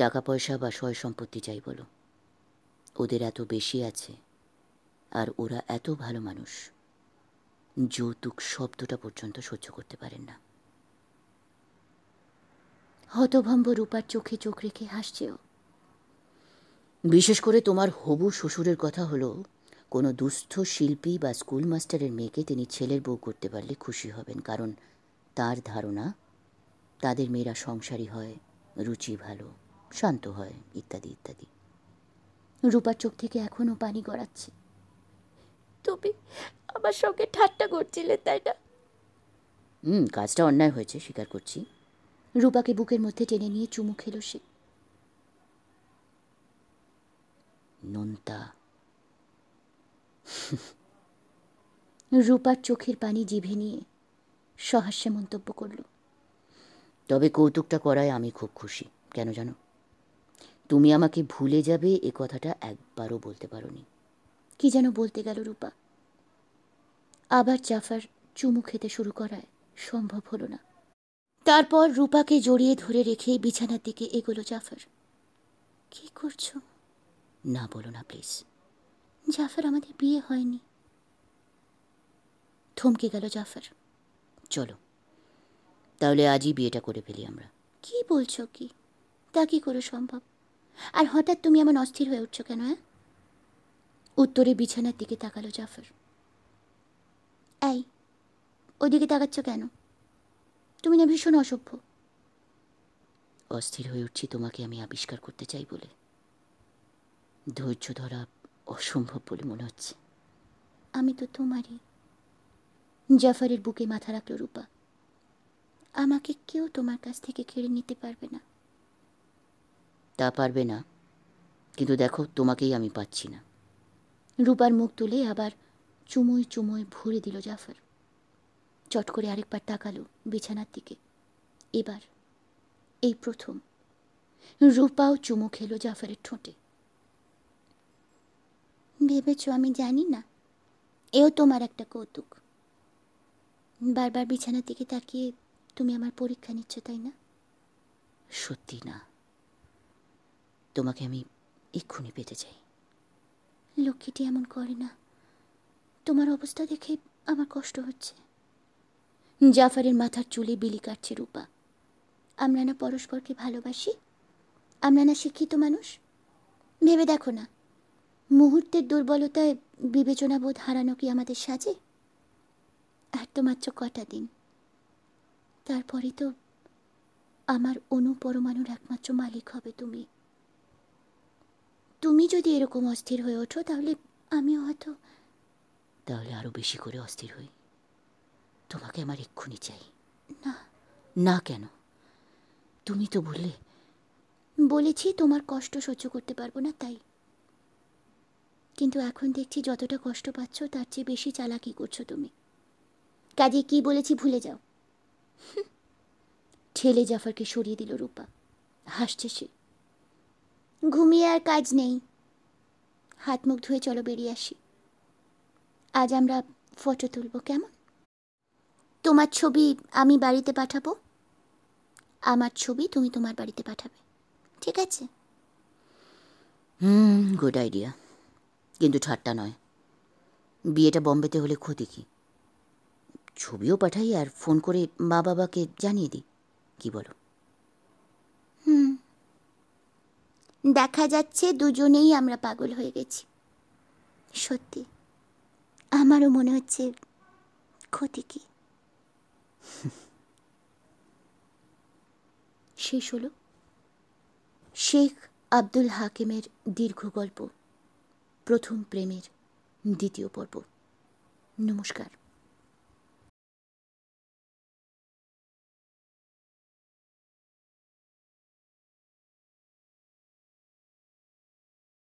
টাকা পয়সা বা সয় সম্পত্তি চাই বলো ওদের এত বেশি আছে আর ওরা এত ভালো মানুষ যৌতুক শব্দটা পর্যন্ত সহ্য করতে পারেন না হতভম্ব রূপার চোখে চোখ রেখে হাসছেও বিশেষ করে তোমার হবু শ্বশুরের কথা হলো কোনো দুস্থ শিল্পী বা স্কুল মাস্টারের মেয়েকে তিনি ছেলের বউ করতে পারলে খুশি হবেন কারণ তার ধারণা তাদের মেয়েরা সংসারী হয় রুচি ভালো শান্ত হয় ইত্যাদি ইত্যাদি রূপার চোখ থেকে এখনও পানি গড়াচ্ছে তবে আমার সঙ্গে ঠাট্টা করছিলে তাই না হুম কাজটা অন্যায় হয়েছে স্বীকার করছি রূপাকে বুকের মধ্যে টেনে নিয়ে চুমু খেলো সে নোনতা রূপার চোখের পানি জিভে নিয়ে সহাস্যে মন্তব্য করল তবে কৌতুকটা করায় আমি খুব খুশি কেন জানো তুমি আমাকে ভুলে যাবে এ কথাটা একবারও বলতে পারোনি কি যেন বলতে গেল রূপা আবার জাফার চুমু খেতে শুরু করায় সম্ভব হলো না তারপর রূপাকে জড়িয়ে ধরে রেখে বিছানার দিকে এগোলো জাফার কি করছো না বলো না প্লিজ জাফর আমাদের বিয়ে হয়নি থমকে গেল জাফর চলো তাহলে আজই বিয়েটা করে ফেলি আমরা কি বলছো কি তা কি করে সম্ভব আর হঠাৎ তুমি এমন অস্থির হয়ে উঠছো কেন হ্যাঁ উত্তরে বিছানার দিকে তাকালো জাফর এই দিকে তাকাচ্ছ কেন তুমি না ভীষণ অসভ্য অস্থির হয়ে উঠছি তোমাকে আমি আবিষ্কার করতে চাই বলে ধৈর্য ধরা অসম্ভব বলে মনে হচ্ছে আমি তো তোমারই জাফারের বুকে মাথা রাখল রূপা আমাকে কেউ তোমার কাছ থেকে কেড়ে নিতে পারবে না তা পারবে না কিন্তু দেখো তোমাকেই আমি পাচ্ছি না রূপার মুখ তুলে আবার চুমুই চুমুই ভরে দিল জাফর চট করে আরেকবার তাকালো বিছানার দিকে এবার এই প্রথম রূপাও চুমু খেলো জাফরের ঠোঁটে ভেবেছ আমি জানি না এও তোমার একটা কৌতুক বারবার বিছানার দিকে তাকিয়ে তুমি আমার পরীক্ষা নিচ্ছ তাই না সত্যি না তোমাকে আমি এক্ষুনি পেতে চাই লক্ষ্মীটি এমন করে না তোমার অবস্থা দেখে আমার কষ্ট হচ্ছে জাফারের মাথার চুলে বিলি কাটছে রূপা আমরা না পরস্পরকে ভালোবাসি আমরা না শিক্ষিত মানুষ ভেবে দেখো না মুহূর্তের দুর্বলতায় বিবেচনাবোধ হারানো কি আমাদের সাজে এতমাত্র মাত্র কটা দিন তারপরে তো আমার অনুপরমাণুর একমাত্র মালিক হবে তুমি তুমি যদি এরকম অস্থির হয়ে ওঠো তাহলে আমিও হয়তো তাহলে আরও বেশি করে অস্থির হই তোমাকে আমার এক্ষুনি চাই না না কেন তুমি তো বললে বলেছি তোমার কষ্ট সহ্য করতে পারবো না তাই কিন্তু এখন দেখছি যতটা কষ্ট পাচ্ছ তার চেয়ে বেশি চালাকি করছো তুমি কাজে কি বলেছি ভুলে যাও ঠেলে জাফরকে সরিয়ে দিল রূপা হাসছে সে ঘুমিয়ে আর কাজ নেই হাত মুখ ধুয়ে চলো বেরিয়ে আসি আজ আমরা ফটো তুলব কেমন তোমার ছবি আমি বাড়িতে পাঠাবো আমার ছবি তুমি তোমার বাড়িতে পাঠাবে ঠিক আছে হুম গুড আইডিয়া কিন্তু ঠাট্টা নয় বিয়েটা বম্বেতে হলে ক্ষতি কী ছবিও পাঠাই আর ফোন করে মা বাবাকে জানিয়ে দিই কি বলো হুম দেখা যাচ্ছে দুজনেই আমরা পাগল হয়ে গেছি সত্যি আমারও মনে হচ্ছে ক্ষতি কি শেষ হলো শেখ আব্দুল হাকিমের দীর্ঘ গল্প প্রথম প্রেমের দ্বিতীয় পর্ব নমস্কার